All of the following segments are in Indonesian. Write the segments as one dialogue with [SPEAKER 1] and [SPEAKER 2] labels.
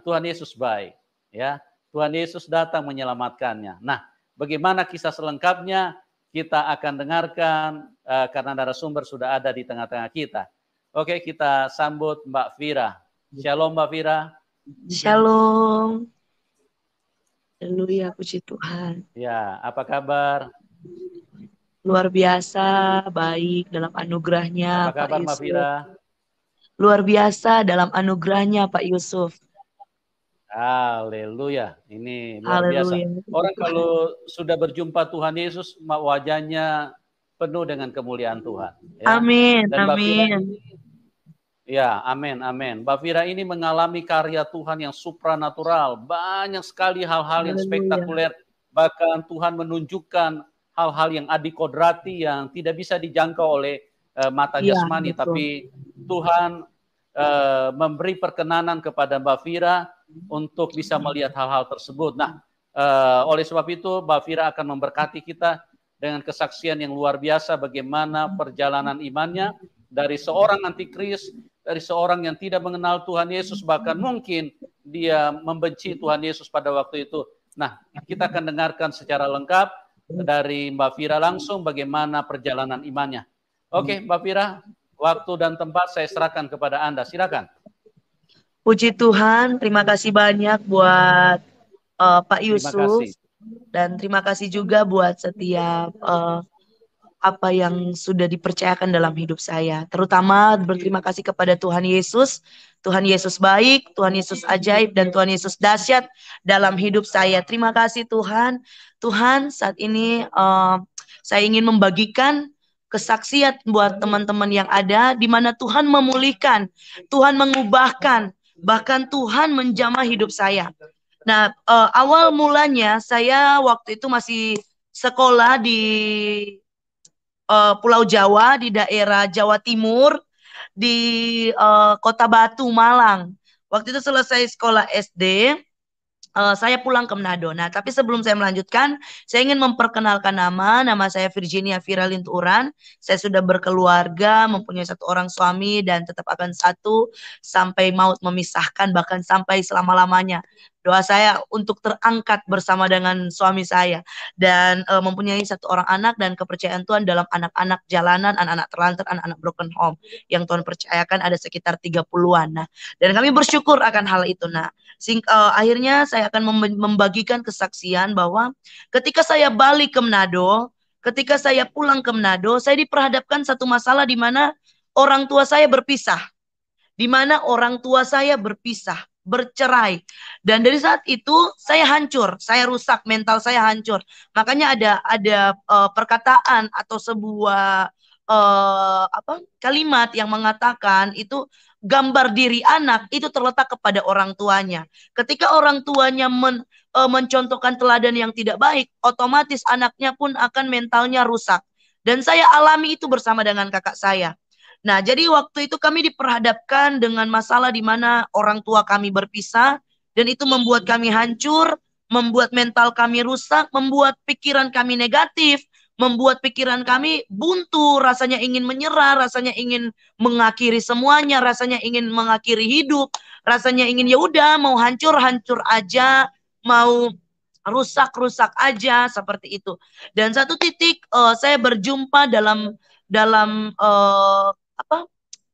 [SPEAKER 1] Tuhan, Tuhan Yesus baik, ya. Tuhan Yesus datang menyelamatkannya. Nah, bagaimana kisah selengkapnya kita akan dengarkan uh, karena narasumber sudah ada di tengah-tengah kita. Oke, kita sambut Mbak Vira. Shalom Mbak Vira.
[SPEAKER 2] Shalom. Haleluya, puji Tuhan.
[SPEAKER 1] Ya, apa kabar?
[SPEAKER 2] luar biasa baik dalam anugerahnya Apa kabar, Pak Yusuf. Vira? Luar biasa dalam anugerahnya Pak Yusuf.
[SPEAKER 1] Haleluya. Ini luar Haleluya. biasa. Orang kalau sudah berjumpa Tuhan Yesus, wajahnya penuh dengan kemuliaan Tuhan. Ya. Amin. Dan amin.
[SPEAKER 2] Ini,
[SPEAKER 1] ya, amin, amin. Mbak Fira ini mengalami karya Tuhan yang supranatural. Banyak sekali hal-hal yang spektakuler. Bahkan Tuhan menunjukkan hal-hal yang adikodrati yang tidak bisa dijangkau oleh uh, mata iya, jasmani. Ya, Tapi Tuhan Eh, memberi perkenanan kepada Mbak Fira untuk bisa melihat hal-hal tersebut. Nah, uh, oleh sebab itu Mbak Fira akan memberkati kita dengan kesaksian yang luar biasa bagaimana perjalanan imannya dari seorang antikris, dari seorang yang tidak mengenal Tuhan Yesus, bahkan mungkin dia membenci Tuhan Yesus pada waktu itu. Nah, kita akan dengarkan secara lengkap dari Mbak Fira langsung bagaimana perjalanan imannya. Oke, okay, Mbak Fira, Waktu dan tempat saya serahkan kepada Anda. Silakan.
[SPEAKER 2] Puji Tuhan, terima kasih banyak buat uh, Pak Yusuf terima dan terima kasih juga buat setiap uh, apa yang sudah dipercayakan dalam hidup saya. Terutama berterima kasih kepada Tuhan Yesus. Tuhan Yesus baik, Tuhan Yesus ajaib, dan Tuhan Yesus dahsyat dalam hidup saya. Terima kasih Tuhan. Tuhan, saat ini uh, saya ingin membagikan kesaksian buat hmm. teman-teman yang ada di mana Tuhan memulihkan, Tuhan mengubahkan, bahkan Tuhan menjamah hidup saya. Nah, uh, awal mulanya saya waktu itu masih sekolah di uh, Pulau Jawa di daerah Jawa Timur di uh, Kota Batu Malang. Waktu itu selesai sekolah SD, uh, saya pulang ke Manado. Nah, tapi sebelum saya melanjutkan, saya ingin memperkenalkan nama. Nama saya Virginia Vira Linturan. Saya sudah berkeluarga, mempunyai satu orang suami dan tetap akan satu sampai maut memisahkan bahkan sampai selama-lamanya doa saya untuk terangkat bersama dengan suami saya dan e, mempunyai satu orang anak dan kepercayaan Tuhan dalam anak-anak jalanan, anak-anak terlantar, anak-anak broken home yang Tuhan percayakan ada sekitar 30-an. Nah, dan kami bersyukur akan hal itu. Nah, sing e, akhirnya saya akan membagikan kesaksian bahwa ketika saya balik ke Manado, ketika saya pulang ke Manado, saya diperhadapkan satu masalah di mana orang tua saya berpisah. Di mana orang tua saya berpisah bercerai. Dan dari saat itu saya hancur, saya rusak, mental saya hancur. Makanya ada ada uh, perkataan atau sebuah uh, apa kalimat yang mengatakan itu gambar diri anak itu terletak kepada orang tuanya. Ketika orang tuanya men, uh, mencontohkan teladan yang tidak baik, otomatis anaknya pun akan mentalnya rusak. Dan saya alami itu bersama dengan kakak saya. Nah, jadi waktu itu kami diperhadapkan dengan masalah di mana orang tua kami berpisah dan itu membuat kami hancur, membuat mental kami rusak, membuat pikiran kami negatif, membuat pikiran kami buntu, rasanya ingin menyerah, rasanya ingin mengakhiri semuanya, rasanya ingin mengakhiri hidup, rasanya ingin ya udah mau hancur hancur aja, mau rusak-rusak aja seperti itu. Dan satu titik uh, saya berjumpa dalam dalam uh, apa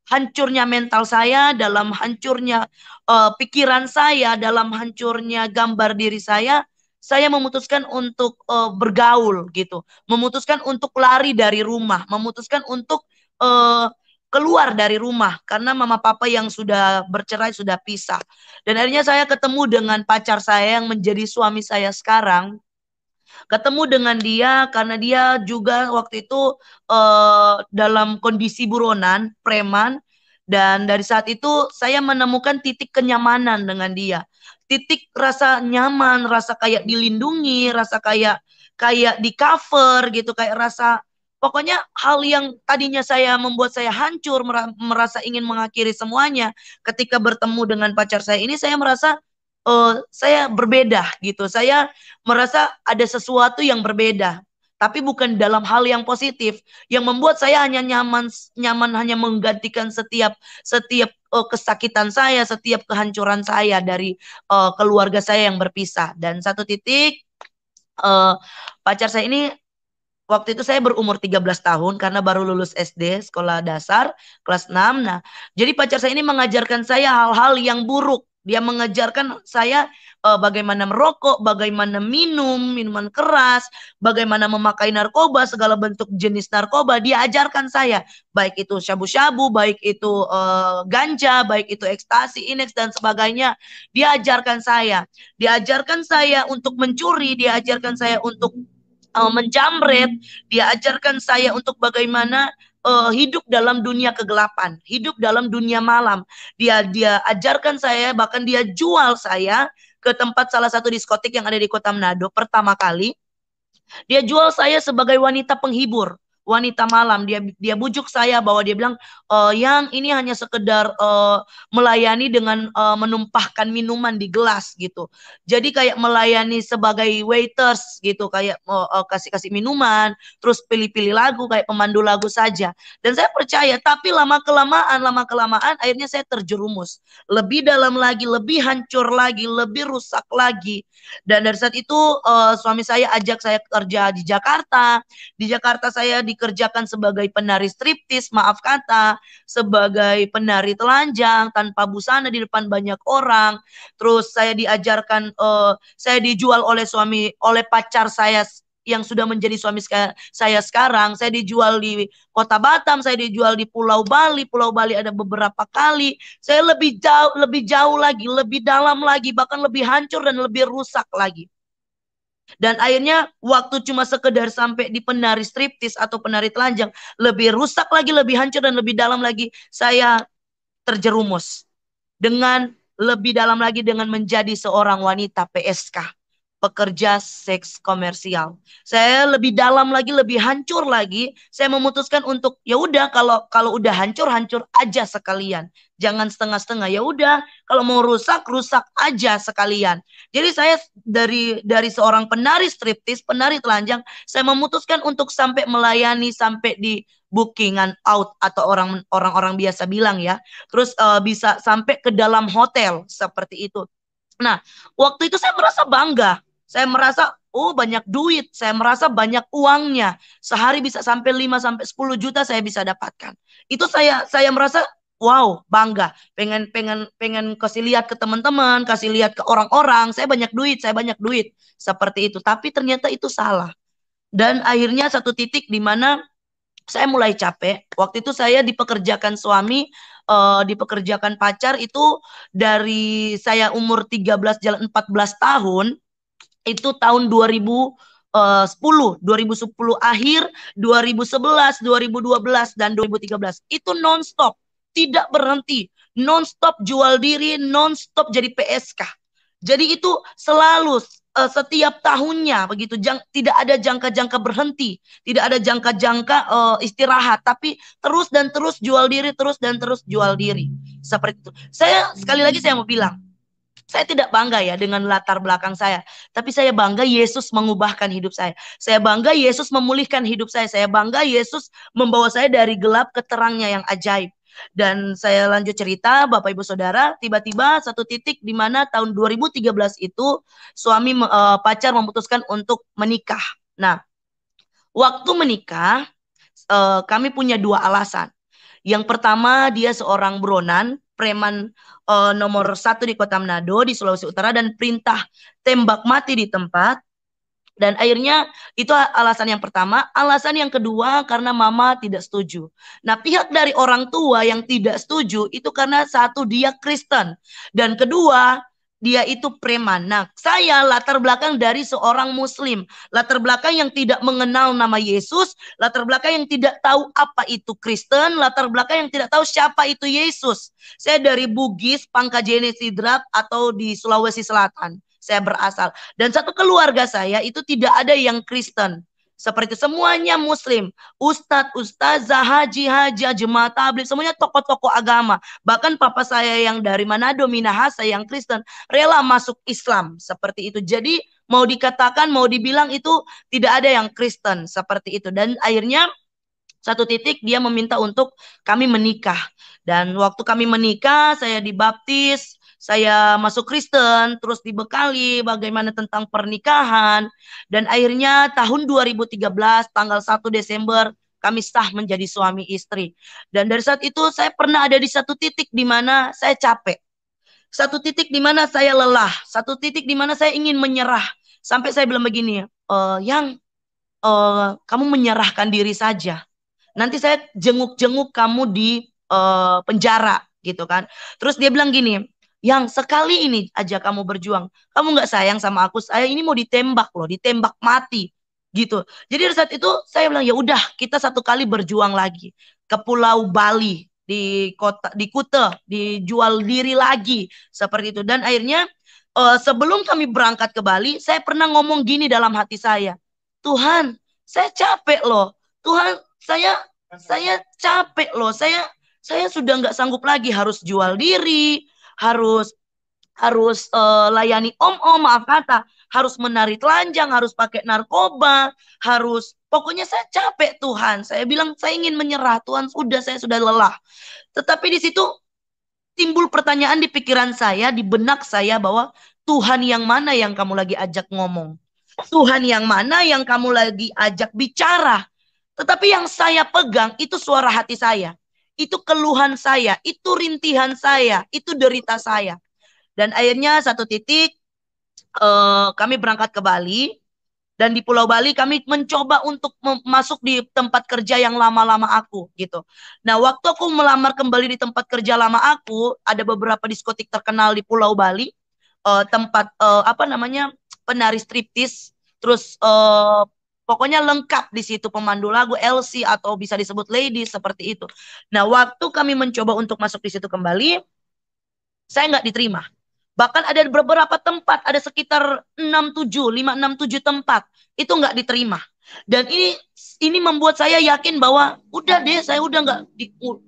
[SPEAKER 2] hancurnya mental saya, dalam hancurnya uh, pikiran saya, dalam hancurnya gambar diri saya, saya memutuskan untuk uh, bergaul gitu, memutuskan untuk lari dari rumah, memutuskan untuk uh, keluar dari rumah karena mama papa yang sudah bercerai sudah pisah dan akhirnya saya ketemu dengan pacar saya yang menjadi suami saya sekarang ketemu dengan dia karena dia juga waktu itu uh, dalam kondisi buronan, preman dan dari saat itu saya menemukan titik kenyamanan dengan dia. Titik rasa nyaman, rasa kayak dilindungi, rasa kayak kayak di cover gitu, kayak rasa Pokoknya hal yang tadinya saya membuat saya hancur, merasa ingin mengakhiri semuanya, ketika bertemu dengan pacar saya ini saya merasa uh, saya berbeda gitu. Saya merasa ada sesuatu yang berbeda, tapi bukan dalam hal yang positif yang membuat saya hanya nyaman nyaman hanya menggantikan setiap setiap uh, kesakitan saya, setiap kehancuran saya dari uh, keluarga saya yang berpisah. Dan satu titik uh, pacar saya ini waktu itu saya berumur 13 tahun karena baru lulus SD sekolah dasar kelas 6. Nah, jadi pacar saya ini mengajarkan saya hal-hal yang buruk dia mengajarkan saya uh, bagaimana merokok, bagaimana minum minuman keras, bagaimana memakai narkoba, segala bentuk jenis narkoba. Dia ajarkan saya, baik itu syabu-syabu, baik itu uh, ganja, baik itu ekstasi, ineks dan sebagainya. Dia ajarkan saya. Dia ajarkan saya untuk mencuri, dia ajarkan saya untuk uh, menjamret, dia ajarkan saya untuk bagaimana uh, hidup dalam dunia kegelapan, hidup dalam dunia malam. Dia dia ajarkan saya bahkan dia jual saya ke tempat salah satu diskotik yang ada di Kota Manado pertama kali. Dia jual saya sebagai wanita penghibur wanita malam dia dia bujuk saya bahwa dia bilang e, yang ini hanya sekedar e, melayani dengan e, menumpahkan minuman di gelas gitu jadi kayak melayani sebagai waiters gitu kayak e, oh, e, kasih kasih minuman terus pilih-pilih lagu kayak pemandu lagu saja dan saya percaya tapi lama kelamaan lama kelamaan akhirnya saya terjerumus lebih dalam lagi lebih hancur lagi lebih rusak lagi dan dari saat itu e, suami saya ajak saya kerja di Jakarta di Jakarta saya di dikerjakan sebagai penari striptis, maaf kata, sebagai penari telanjang tanpa busana di depan banyak orang. Terus saya diajarkan uh, saya dijual oleh suami oleh pacar saya yang sudah menjadi suami saya sekarang. Saya dijual di kota Batam, saya dijual di Pulau Bali. Pulau Bali ada beberapa kali. Saya lebih jauh, lebih jauh lagi, lebih dalam lagi, bahkan lebih hancur dan lebih rusak lagi. Dan akhirnya waktu cuma sekedar sampai di penari striptis atau penari telanjang, lebih rusak lagi, lebih hancur dan lebih dalam lagi. Saya terjerumus dengan lebih dalam lagi dengan menjadi seorang wanita PSK pekerja seks komersial. Saya lebih dalam lagi, lebih hancur lagi. Saya memutuskan untuk ya udah kalau kalau udah hancur hancur aja sekalian. Jangan setengah-setengah. Ya udah, kalau mau rusak rusak aja sekalian. Jadi saya dari dari seorang penari striptis, penari telanjang, saya memutuskan untuk sampai melayani sampai di bookingan out atau orang orang-orang biasa bilang ya. Terus uh, bisa sampai ke dalam hotel seperti itu. Nah, waktu itu saya merasa bangga saya merasa oh banyak duit, saya merasa banyak uangnya. Sehari bisa sampai 5 sampai 10 juta saya bisa dapatkan. Itu saya saya merasa wow, bangga. Pengen pengen pengen kasih lihat ke teman-teman, kasih lihat ke orang-orang, saya banyak duit, saya banyak duit. Seperti itu. Tapi ternyata itu salah. Dan akhirnya satu titik di mana saya mulai capek. Waktu itu saya dipekerjakan suami, uh, dipekerjakan pacar itu dari saya umur 13 jalan 14 tahun itu tahun 2000 2010, 2010 akhir, 2011, 2012 dan 2013 itu non-stop, tidak berhenti, Non-stop jual diri, non-stop jadi PSK. Jadi itu selalu eh, setiap tahunnya begitu, tidak ada jangka-jangka berhenti, tidak ada jangka-jangka eh, istirahat, tapi terus dan terus jual diri, terus dan terus jual diri seperti itu. Saya sekali lagi saya mau bilang, saya tidak bangga ya dengan latar belakang saya, tapi saya bangga Yesus mengubahkan hidup saya. Saya bangga Yesus memulihkan hidup saya. Saya bangga Yesus membawa saya dari gelap ke terangnya yang ajaib. Dan saya lanjut cerita, Bapak Ibu Saudara, tiba-tiba satu titik di mana tahun 2013 itu suami e, pacar memutuskan untuk menikah. Nah, waktu menikah e, kami punya dua alasan. Yang pertama dia seorang Bronan preman uh, nomor satu di kota Manado di Sulawesi Utara dan perintah tembak mati di tempat dan akhirnya itu alasan yang pertama. Alasan yang kedua karena mama tidak setuju. Nah pihak dari orang tua yang tidak setuju itu karena satu dia Kristen. Dan kedua dia itu preman. Nah, saya latar belakang dari seorang muslim, latar belakang yang tidak mengenal nama Yesus, latar belakang yang tidak tahu apa itu Kristen, latar belakang yang tidak tahu siapa itu Yesus. Saya dari Bugis, Pangkajene sidrap atau di Sulawesi Selatan. Saya berasal dan satu keluarga saya itu tidak ada yang Kristen. Seperti semuanya muslim. Ustadz, ustazah, haji, haji, jemaat tablik. semuanya tokoh-tokoh agama. Bahkan papa saya yang dari Manado, Minahasa, yang Kristen, rela masuk Islam. Seperti itu. Jadi mau dikatakan, mau dibilang itu tidak ada yang Kristen. Seperti itu. Dan akhirnya satu titik dia meminta untuk kami menikah. Dan waktu kami menikah, saya dibaptis, saya masuk Kristen, terus dibekali bagaimana tentang pernikahan dan akhirnya tahun 2013 tanggal 1 Desember kami sah menjadi suami istri. Dan dari saat itu saya pernah ada di satu titik di mana saya capek. Satu titik di mana saya lelah, satu titik di mana saya ingin menyerah. Sampai saya bilang begini, e, yang e, kamu menyerahkan diri saja. Nanti saya jenguk-jenguk kamu di e, penjara gitu kan. Terus dia bilang gini, yang sekali ini aja kamu berjuang, kamu nggak sayang sama aku, saya ini mau ditembak loh, ditembak mati gitu. Jadi saat itu saya bilang ya udah kita satu kali berjuang lagi ke Pulau Bali di kota di Kute dijual diri lagi seperti itu dan akhirnya uh, sebelum kami berangkat ke Bali saya pernah ngomong gini dalam hati saya Tuhan saya capek loh Tuhan saya saya capek loh saya saya sudah nggak sanggup lagi harus jual diri harus harus uh, layani om-om maaf kata, harus menari telanjang, harus pakai narkoba, harus pokoknya saya capek Tuhan. Saya bilang saya ingin menyerah Tuhan, sudah saya sudah lelah. Tetapi di situ timbul pertanyaan di pikiran saya, di benak saya bahwa Tuhan yang mana yang kamu lagi ajak ngomong? Tuhan yang mana yang kamu lagi ajak bicara? Tetapi yang saya pegang itu suara hati saya. Itu keluhan saya, itu rintihan saya, itu derita saya. Dan akhirnya satu titik uh, kami berangkat ke Bali dan di Pulau Bali kami mencoba untuk masuk di tempat kerja yang lama-lama aku gitu. Nah, waktu aku melamar kembali di tempat kerja lama aku, ada beberapa diskotik terkenal di Pulau Bali, uh, tempat uh, apa namanya penari striptis, terus uh, Pokoknya lengkap di situ pemandu lagu LC atau bisa disebut lady seperti itu. Nah, waktu kami mencoba untuk masuk di situ kembali, saya nggak diterima. Bahkan ada beberapa tempat, ada sekitar enam tujuh, lima enam tujuh tempat itu nggak diterima. Dan ini ini membuat saya yakin bahwa udah deh saya udah nggak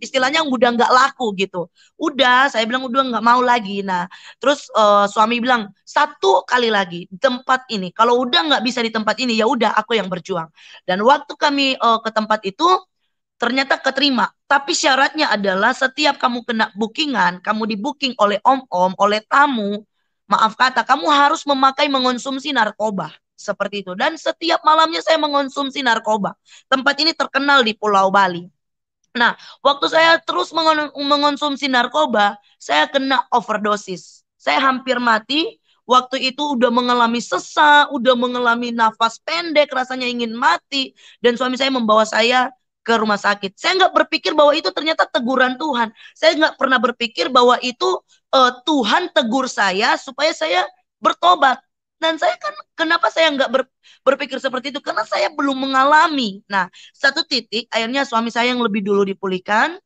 [SPEAKER 2] istilahnya udah nggak laku gitu udah saya bilang udah nggak mau lagi nah terus uh, suami bilang satu kali lagi tempat ini kalau udah nggak bisa di tempat ini ya udah aku yang berjuang dan waktu kami uh, ke tempat itu ternyata keterima. Tapi syaratnya adalah setiap kamu kena bookingan, kamu di booking oleh om-om, oleh tamu, maaf kata, kamu harus memakai mengonsumsi narkoba seperti itu. Dan setiap malamnya saya mengonsumsi narkoba. Tempat ini terkenal di Pulau Bali. Nah, waktu saya terus mengonsumsi narkoba, saya kena overdosis. Saya hampir mati. Waktu itu udah mengalami sesak, udah mengalami nafas pendek, rasanya ingin mati. Dan suami saya membawa saya ke rumah sakit. Saya nggak berpikir bahwa itu ternyata teguran Tuhan. Saya nggak pernah berpikir bahwa itu uh, Tuhan tegur saya supaya saya bertobat. Dan saya kan kenapa saya nggak ber, berpikir seperti itu? Karena saya belum mengalami. Nah, satu titik akhirnya suami saya yang lebih dulu dipulihkan.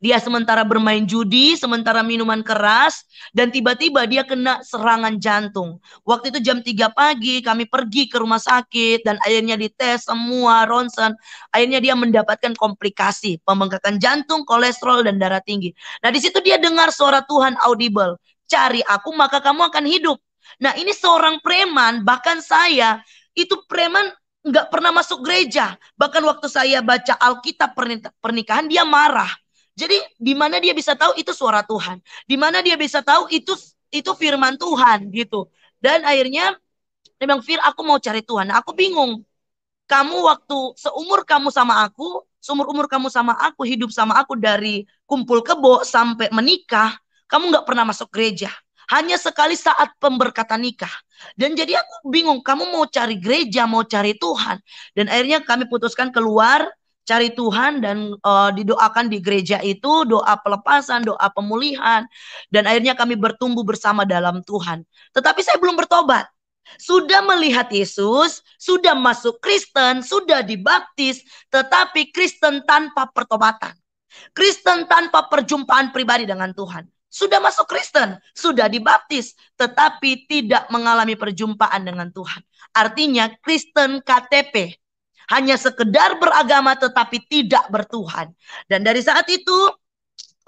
[SPEAKER 2] Dia sementara bermain judi, sementara minuman keras, dan tiba-tiba dia kena serangan jantung. Waktu itu jam 3 pagi kami pergi ke rumah sakit dan akhirnya dites semua ronsen. Akhirnya dia mendapatkan komplikasi, pembengkakan jantung, kolesterol, dan darah tinggi. Nah di situ dia dengar suara Tuhan audible. Cari aku maka kamu akan hidup. Nah ini seorang preman, bahkan saya itu preman nggak pernah masuk gereja. Bahkan waktu saya baca Alkitab pernikahan dia marah. Jadi di mana dia bisa tahu itu suara Tuhan, di mana dia bisa tahu itu itu firman Tuhan gitu. Dan akhirnya dia bilang Fir aku mau cari Tuhan. Nah, aku bingung. Kamu waktu seumur kamu sama aku, seumur umur kamu sama aku, hidup sama aku dari kumpul kebo sampai menikah, kamu nggak pernah masuk gereja. Hanya sekali saat pemberkatan nikah. Dan jadi aku bingung, kamu mau cari gereja, mau cari Tuhan. Dan akhirnya kami putuskan keluar cari Tuhan dan uh, didoakan di gereja itu doa pelepasan, doa pemulihan dan akhirnya kami bertumbuh bersama dalam Tuhan. Tetapi saya belum bertobat. Sudah melihat Yesus, sudah masuk Kristen, sudah dibaptis, tetapi Kristen tanpa pertobatan. Kristen tanpa perjumpaan pribadi dengan Tuhan sudah masuk Kristen, sudah dibaptis, tetapi tidak mengalami perjumpaan dengan Tuhan. Artinya Kristen KTP hanya sekedar beragama tetapi tidak bertuhan. Dan dari saat itu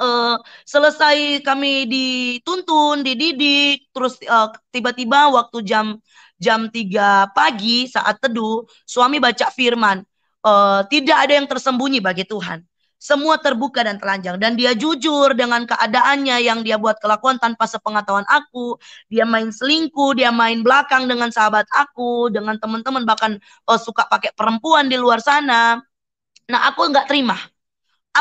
[SPEAKER 2] uh, selesai kami dituntun, dididik, terus tiba eh, tiba-tiba waktu jam jam 3 pagi saat teduh, suami baca firman, uh, tidak ada yang tersembunyi bagi Tuhan semua terbuka dan telanjang dan dia jujur dengan keadaannya yang dia buat kelakuan tanpa sepengetahuan aku dia main selingkuh dia main belakang dengan sahabat aku dengan teman-teman bahkan oh, suka pakai perempuan di luar sana nah aku nggak terima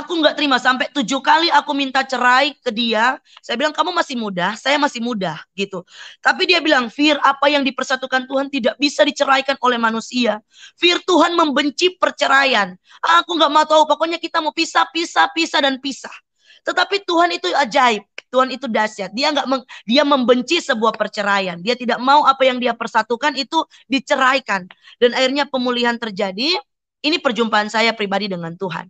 [SPEAKER 2] Aku nggak terima sampai tujuh kali aku minta cerai ke dia. Saya bilang kamu masih muda, saya masih muda gitu. Tapi dia bilang, Fir, apa yang dipersatukan Tuhan tidak bisa diceraikan oleh manusia. Fir, Tuhan membenci perceraian. Aku nggak mau tahu. Pokoknya kita mau pisah, pisah, pisah dan pisah. Tetapi Tuhan itu ajaib. Tuhan itu dahsyat. Dia nggak dia membenci sebuah perceraian. Dia tidak mau apa yang dia persatukan itu diceraikan. Dan akhirnya pemulihan terjadi. Ini perjumpaan saya pribadi dengan Tuhan.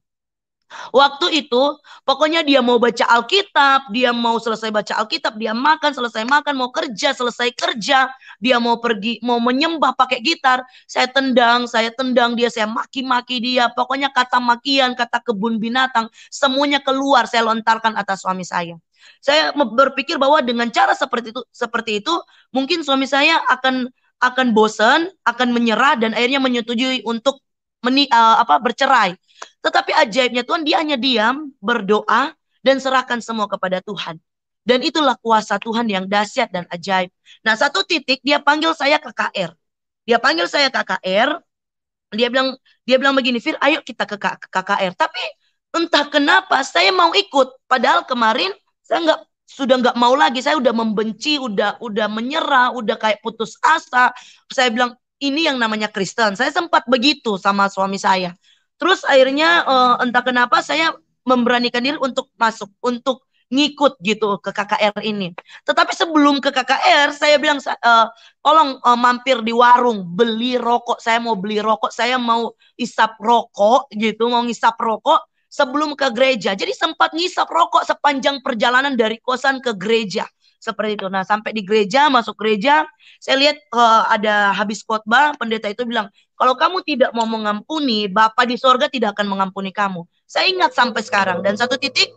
[SPEAKER 2] Waktu itu, pokoknya dia mau baca Alkitab, dia mau selesai baca Alkitab, dia makan, selesai makan, mau kerja, selesai kerja, dia mau pergi, mau menyembah pakai gitar. Saya tendang, saya tendang dia, saya maki-maki dia. Pokoknya kata makian, kata kebun binatang, semuanya keluar saya lontarkan atas suami saya. Saya berpikir bahwa dengan cara seperti itu, seperti itu mungkin suami saya akan akan bosan, akan menyerah dan akhirnya menyetujui untuk meni, uh, apa bercerai. Tetapi ajaibnya Tuhan dia hanya diam, berdoa dan serahkan semua kepada Tuhan. Dan itulah kuasa Tuhan yang dahsyat dan ajaib. Nah, satu titik dia panggil saya KKR, Dia panggil saya KKR, Dia bilang dia bilang begini, "Fir, ayo kita ke KKR." Tapi entah kenapa saya mau ikut padahal kemarin saya nggak sudah nggak mau lagi saya udah membenci udah udah menyerah udah kayak putus asa saya bilang ini yang namanya Kristen. Saya sempat begitu sama suami saya. Terus akhirnya uh, entah kenapa saya memberanikan diri untuk masuk, untuk ngikut gitu ke KKR ini. Tetapi sebelum ke KKR, saya bilang uh, tolong uh, mampir di warung, beli rokok. Saya mau beli rokok, saya mau isap rokok gitu, mau ngisap rokok sebelum ke gereja. Jadi sempat ngisap rokok sepanjang perjalanan dari kosan ke gereja seperti itu. Nah, sampai di gereja, masuk gereja, saya lihat uh, ada habis khotbah, pendeta itu bilang, "Kalau kamu tidak mau mengampuni, Bapak di sorga tidak akan mengampuni kamu." Saya ingat sampai sekarang dan satu titik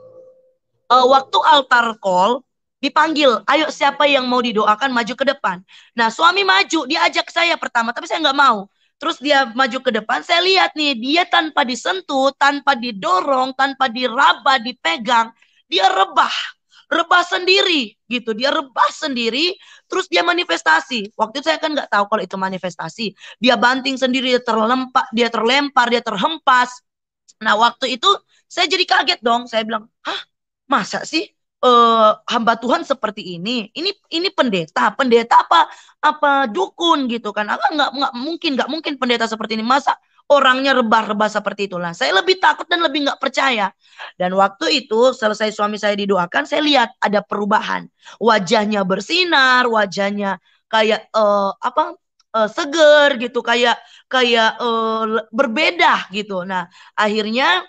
[SPEAKER 2] uh, waktu altar call dipanggil, ayo siapa yang mau didoakan maju ke depan. Nah suami maju, dia ajak saya pertama, tapi saya nggak mau. Terus dia maju ke depan, saya lihat nih, dia tanpa disentuh, tanpa didorong, tanpa diraba, dipegang, dia rebah rebah sendiri gitu dia rebah sendiri terus dia manifestasi waktu itu saya kan nggak tahu kalau itu manifestasi dia banting sendiri dia terlempar dia terlempar dia terhempas nah waktu itu saya jadi kaget dong saya bilang hah masa sih uh, hamba Tuhan seperti ini ini ini pendeta pendeta apa apa dukun gitu kan agak nggak nggak mungkin nggak mungkin pendeta seperti ini masa orangnya rebah-rebah seperti itulah. Saya lebih takut dan lebih nggak percaya. Dan waktu itu selesai suami saya didoakan, saya lihat ada perubahan. Wajahnya bersinar, wajahnya kayak uh, apa uh, seger gitu, kayak kayak uh, berbeda gitu. Nah akhirnya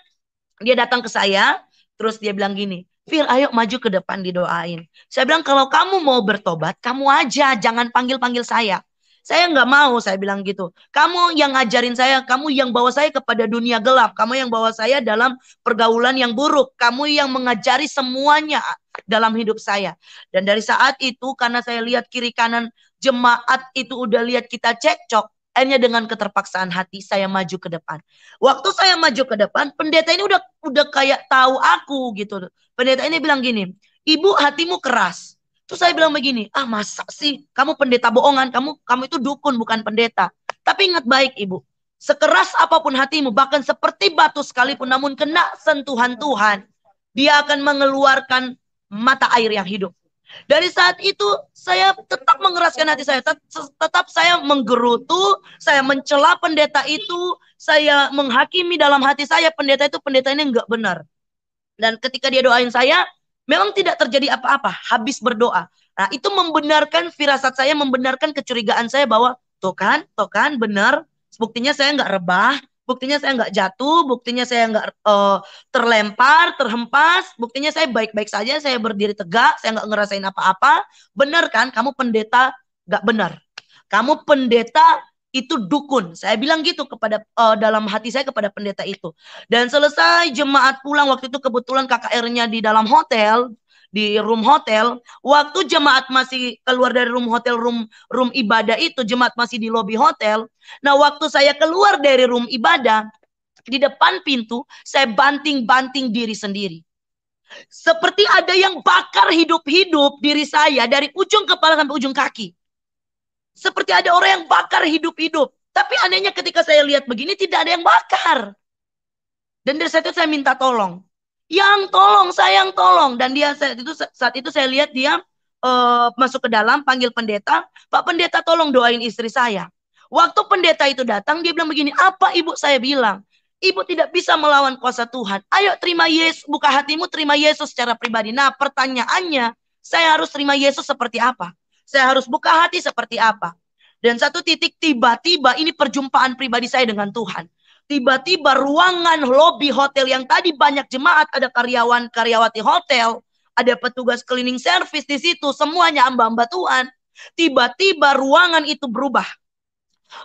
[SPEAKER 2] dia datang ke saya, terus dia bilang gini, Fir, ayo maju ke depan didoain. Saya bilang kalau kamu mau bertobat, kamu aja, jangan panggil-panggil saya. Saya nggak mau, saya bilang gitu. Kamu yang ngajarin saya, kamu yang bawa saya kepada dunia gelap, kamu yang bawa saya dalam pergaulan yang buruk, kamu yang mengajari semuanya dalam hidup saya. Dan dari saat itu karena saya lihat kiri kanan jemaat itu udah lihat kita cekcok, Akhirnya dengan keterpaksaan hati saya maju ke depan. Waktu saya maju ke depan, pendeta ini udah udah kayak tahu aku gitu. Pendeta ini bilang gini, "Ibu, hatimu keras. Terus saya bilang begini, ah masa sih kamu pendeta bohongan, kamu kamu itu dukun bukan pendeta. Tapi ingat baik ibu, sekeras apapun hatimu, bahkan seperti batu sekalipun, namun kena sentuhan Tuhan, dia akan mengeluarkan mata air yang hidup. Dari saat itu saya tetap mengeraskan hati saya, tetap saya menggerutu, saya mencela pendeta itu, saya menghakimi dalam hati saya pendeta itu pendeta ini enggak benar. Dan ketika dia doain saya, Memang tidak terjadi apa-apa, habis berdoa. Nah, itu membenarkan firasat saya, membenarkan kecurigaan saya bahwa tuh kan, tuh kan, benar. Buktinya saya nggak rebah, buktinya saya nggak jatuh, buktinya saya nggak uh, terlempar, terhempas, buktinya saya baik-baik saja, saya berdiri tegak, saya nggak ngerasain apa-apa. Benar kan? Kamu pendeta nggak benar. Kamu pendeta itu dukun. Saya bilang gitu kepada uh, dalam hati saya kepada pendeta itu. Dan selesai jemaat pulang waktu itu kebetulan KKR-nya di dalam hotel, di room hotel. Waktu jemaat masih keluar dari room hotel, room room ibadah itu jemaat masih di lobi hotel. Nah, waktu saya keluar dari room ibadah di depan pintu, saya banting-banting diri sendiri. Seperti ada yang bakar hidup-hidup diri saya dari ujung kepala sampai ujung kaki. Seperti ada orang yang bakar hidup-hidup. Tapi anehnya ketika saya lihat begini tidak ada yang bakar. Dan dari saat itu saya minta tolong. Yang tolong, sayang tolong. Dan dia saat itu saat itu saya lihat dia uh, masuk ke dalam, panggil pendeta. Pak pendeta tolong doain istri saya. Waktu pendeta itu datang, dia bilang begini, apa ibu saya bilang? Ibu tidak bisa melawan kuasa Tuhan. Ayo terima Yesus, buka hatimu terima Yesus secara pribadi. Nah pertanyaannya, saya harus terima Yesus seperti apa? Saya harus buka hati seperti apa. Dan satu titik tiba-tiba ini perjumpaan pribadi saya dengan Tuhan. Tiba-tiba ruangan lobi hotel yang tadi banyak jemaat, ada karyawan karyawati hotel, ada petugas cleaning service di situ, semuanya ambang amba Tuhan. Tiba-tiba ruangan itu berubah.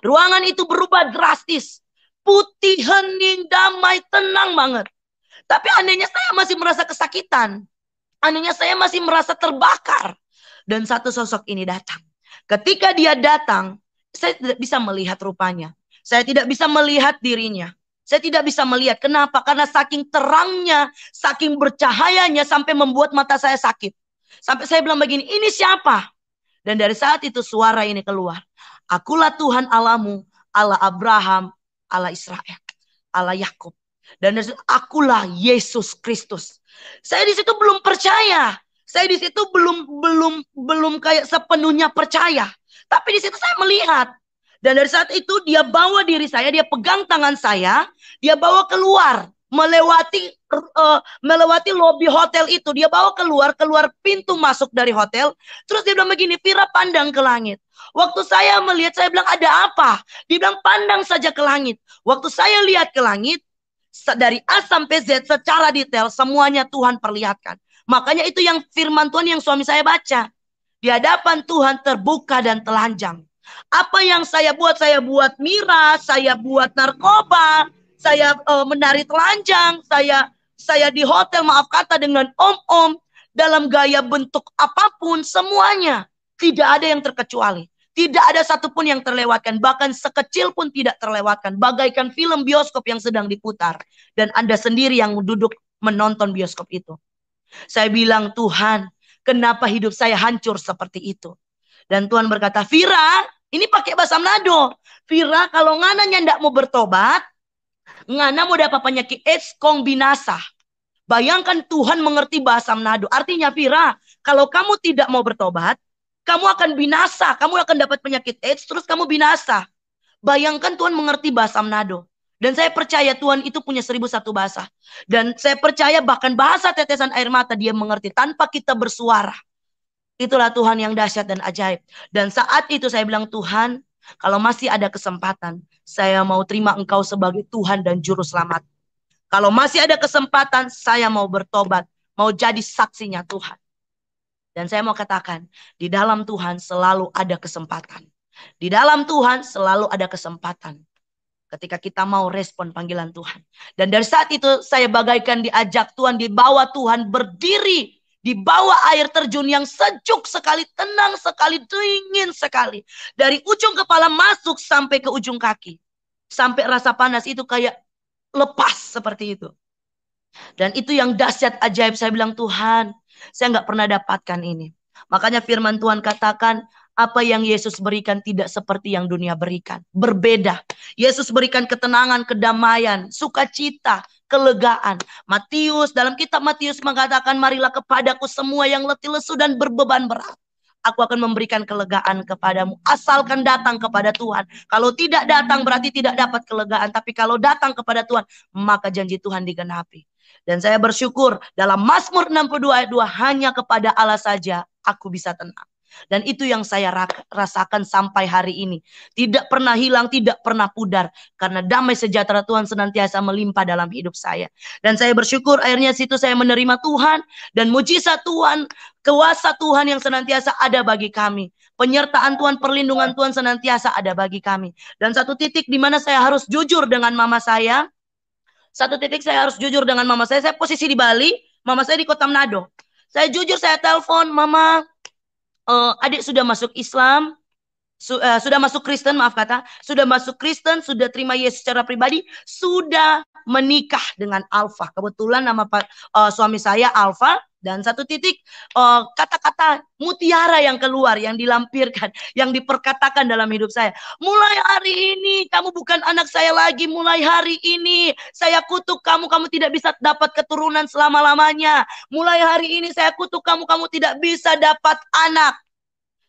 [SPEAKER 2] Ruangan itu berubah drastis. Putih, hening, damai, tenang banget. Tapi anehnya saya masih merasa kesakitan. Anehnya saya masih merasa terbakar dan satu sosok ini datang. Ketika dia datang, saya tidak bisa melihat rupanya. Saya tidak bisa melihat dirinya. Saya tidak bisa melihat. Kenapa? Karena saking terangnya, saking bercahayanya sampai membuat mata saya sakit. Sampai saya bilang begini, ini siapa? Dan dari saat itu suara ini keluar. Akulah Tuhan Alamu, Allah Abraham, Allah Israel, Allah Yakub. Dan akulah Yesus Kristus. Saya di situ belum percaya. Saya di situ belum belum belum kayak sepenuhnya percaya. Tapi di situ saya melihat dan dari saat itu dia bawa diri saya, dia pegang tangan saya, dia bawa keluar melewati uh, melewati lobi hotel itu. Dia bawa keluar, keluar pintu masuk dari hotel. Terus dia bilang begini, Vira pandang ke langit. Waktu saya melihat, saya bilang ada apa? Dia bilang pandang saja ke langit. Waktu saya lihat ke langit, dari A sampai Z secara detail semuanya Tuhan perlihatkan. Makanya itu yang firman Tuhan yang suami saya baca. Di hadapan Tuhan terbuka dan telanjang. Apa yang saya buat? Saya buat miras, saya buat narkoba, saya e, menari telanjang, saya saya di hotel maaf kata dengan om-om dalam gaya bentuk apapun semuanya tidak ada yang terkecuali. Tidak ada satupun yang terlewatkan, bahkan sekecil pun tidak terlewatkan. Bagaikan film bioskop yang sedang diputar. Dan Anda sendiri yang duduk menonton bioskop itu. Saya bilang, Tuhan, kenapa hidup saya hancur seperti itu? Dan Tuhan berkata, Vira, ini pakai bahasa Manado. Vira, kalau ngananya ndak mau bertobat, ngana mau dapat penyakit AIDS kombinasa. Bayangkan Tuhan mengerti bahasa Manado. Artinya Vira, kalau kamu tidak mau bertobat, kamu akan binasa. Kamu akan dapat penyakit AIDS, terus kamu binasa. Bayangkan Tuhan mengerti bahasa Manado. Dan saya percaya Tuhan itu punya seribu satu bahasa. Dan saya percaya bahkan bahasa tetesan air mata dia mengerti tanpa kita bersuara. Itulah Tuhan yang dahsyat dan ajaib. Dan saat itu saya bilang Tuhan, kalau masih ada kesempatan, saya mau terima engkau sebagai Tuhan dan Juru Selamat. Kalau masih ada kesempatan, saya mau bertobat. Mau jadi saksinya Tuhan. Dan saya mau katakan, di dalam Tuhan selalu ada kesempatan. Di dalam Tuhan selalu ada kesempatan ketika kita mau respon panggilan Tuhan. Dan dari saat itu saya bagaikan diajak Tuhan, dibawa Tuhan berdiri di bawah air terjun yang sejuk sekali, tenang sekali, dingin sekali. Dari ujung kepala masuk sampai ke ujung kaki. Sampai rasa panas itu kayak lepas seperti itu. Dan itu yang dahsyat ajaib saya bilang Tuhan, saya nggak pernah dapatkan ini. Makanya firman Tuhan katakan, apa yang Yesus berikan tidak seperti yang dunia berikan. Berbeda. Yesus berikan ketenangan, kedamaian, sukacita, kelegaan. Matius dalam kitab Matius mengatakan marilah kepadaku semua yang letih lesu dan berbeban berat. Aku akan memberikan kelegaan kepadamu asalkan datang kepada Tuhan. Kalau tidak datang berarti tidak dapat kelegaan, tapi kalau datang kepada Tuhan maka janji Tuhan digenapi. Dan saya bersyukur dalam Mazmur 62 ayat 2 hanya kepada Allah saja aku bisa tenang. Dan itu yang saya rasakan sampai hari ini. Tidak pernah hilang, tidak pernah pudar. Karena damai sejahtera Tuhan senantiasa melimpah dalam hidup saya. Dan saya bersyukur akhirnya situ saya menerima Tuhan. Dan mujizat Tuhan, kuasa Tuhan yang senantiasa ada bagi kami. Penyertaan Tuhan, perlindungan Tuhan senantiasa ada bagi kami. Dan satu titik di mana saya harus jujur dengan mama saya. Satu titik saya harus jujur dengan mama saya. Saya posisi di Bali, mama saya di kota Manado. Saya jujur, saya telepon, mama uh, adik sudah masuk Islam, su, uh, sudah masuk Kristen, maaf kata, sudah masuk Kristen, sudah terima Yesus secara pribadi, sudah menikah dengan Alfa. Kebetulan nama uh, suami saya Alfa, dan satu titik eh, kata-kata uh, mutiara yang keluar yang dilampirkan yang diperkatakan dalam hidup saya mulai hari ini kamu bukan anak saya lagi mulai hari ini saya kutuk kamu kamu tidak bisa dapat keturunan selama-lamanya mulai hari ini saya kutuk kamu kamu tidak bisa dapat anak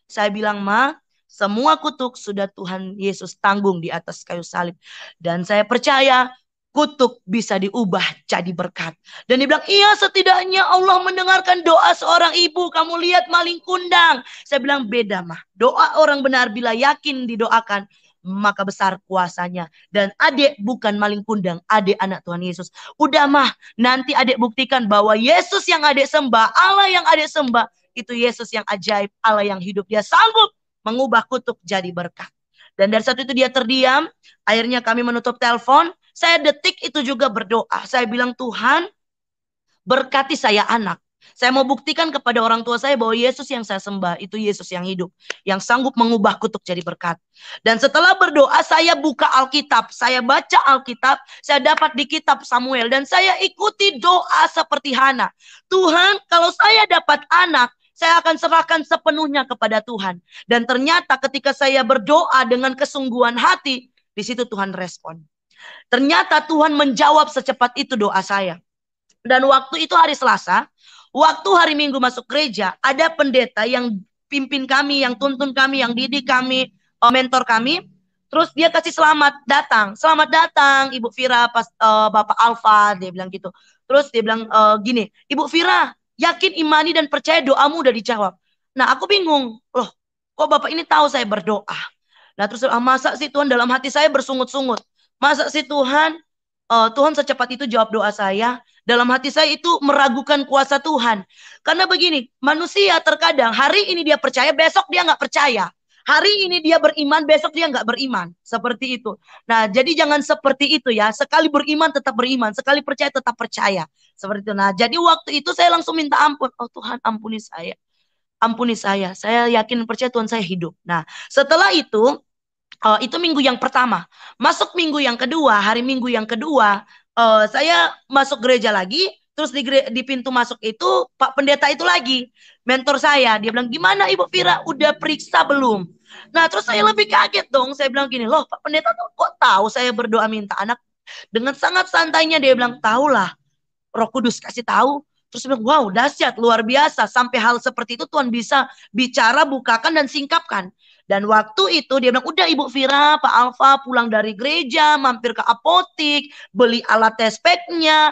[SPEAKER 2] saya bilang ma semua kutuk sudah Tuhan Yesus tanggung di atas kayu salib dan saya percaya kutuk bisa diubah jadi berkat. Dan dibilang, iya setidaknya Allah mendengarkan doa seorang ibu. Kamu lihat maling kundang. Saya bilang, beda mah. Doa orang benar bila yakin didoakan, maka besar kuasanya. Dan adik bukan maling kundang, adik anak Tuhan Yesus. Udah mah, nanti adik buktikan bahwa Yesus yang adik sembah, Allah yang adik sembah, itu Yesus yang ajaib, Allah yang hidup. Dia sanggup mengubah kutuk jadi berkat. Dan dari satu itu dia terdiam, akhirnya kami menutup telepon, saya detik itu juga berdoa. Saya bilang, Tuhan, berkati saya anak. Saya mau buktikan kepada orang tua saya bahwa Yesus yang saya sembah itu Yesus yang hidup, yang sanggup mengubah kutuk jadi berkat. Dan setelah berdoa, saya buka Alkitab, saya baca Alkitab, saya dapat di kitab Samuel, dan saya ikuti doa seperti Hana. Tuhan, kalau saya dapat anak, saya akan serahkan sepenuhnya kepada Tuhan. Dan ternyata ketika saya berdoa dengan kesungguhan hati, di situ Tuhan respon. Ternyata Tuhan menjawab secepat itu doa saya. Dan waktu itu hari Selasa, waktu hari Minggu masuk gereja, ada pendeta yang pimpin kami, yang tuntun kami, yang didik kami, eh, mentor kami. Terus dia kasih selamat datang, selamat datang Ibu Fira, pas, uh, Bapak Alfa, dia bilang gitu. Terus dia bilang uh, gini, Ibu Fira, yakin imani dan percaya doamu udah dijawab. Nah aku bingung, loh kok Bapak ini tahu saya berdoa? Nah terus ah, masa sih Tuhan dalam hati saya bersungut-sungut. Masa sih Tuhan, uh, Tuhan secepat itu jawab doa saya. Dalam hati saya itu meragukan kuasa Tuhan. Karena begini, manusia terkadang hari ini dia percaya, besok dia nggak percaya. Hari ini dia beriman, besok dia nggak beriman. Seperti itu. Nah, jadi jangan seperti itu ya. Sekali beriman tetap beriman, sekali percaya tetap percaya. Seperti itu. Nah, jadi waktu itu saya langsung minta ampun. Oh Tuhan, ampuni saya. Ampuni saya. Saya yakin percaya Tuhan saya hidup. Nah, setelah itu uh, itu minggu yang pertama. Masuk minggu yang kedua, hari minggu yang kedua, uh, saya masuk gereja lagi, terus di, di pintu masuk itu Pak Pendeta itu lagi, mentor saya, dia bilang, gimana Ibu Fira, udah periksa belum? Nah terus saya lebih kaget dong, saya bilang gini, loh Pak Pendeta tuh kok tahu saya berdoa minta anak? Dengan sangat santainya dia bilang, tahulah, roh kudus kasih tahu, Terus bilang, wow dahsyat, luar biasa. Sampai hal seperti itu Tuhan bisa bicara, bukakan, dan singkapkan. Dan waktu itu dia bilang, udah Ibu Vira, Pak Alfa pulang dari gereja, mampir ke apotik, beli alat tes e eh,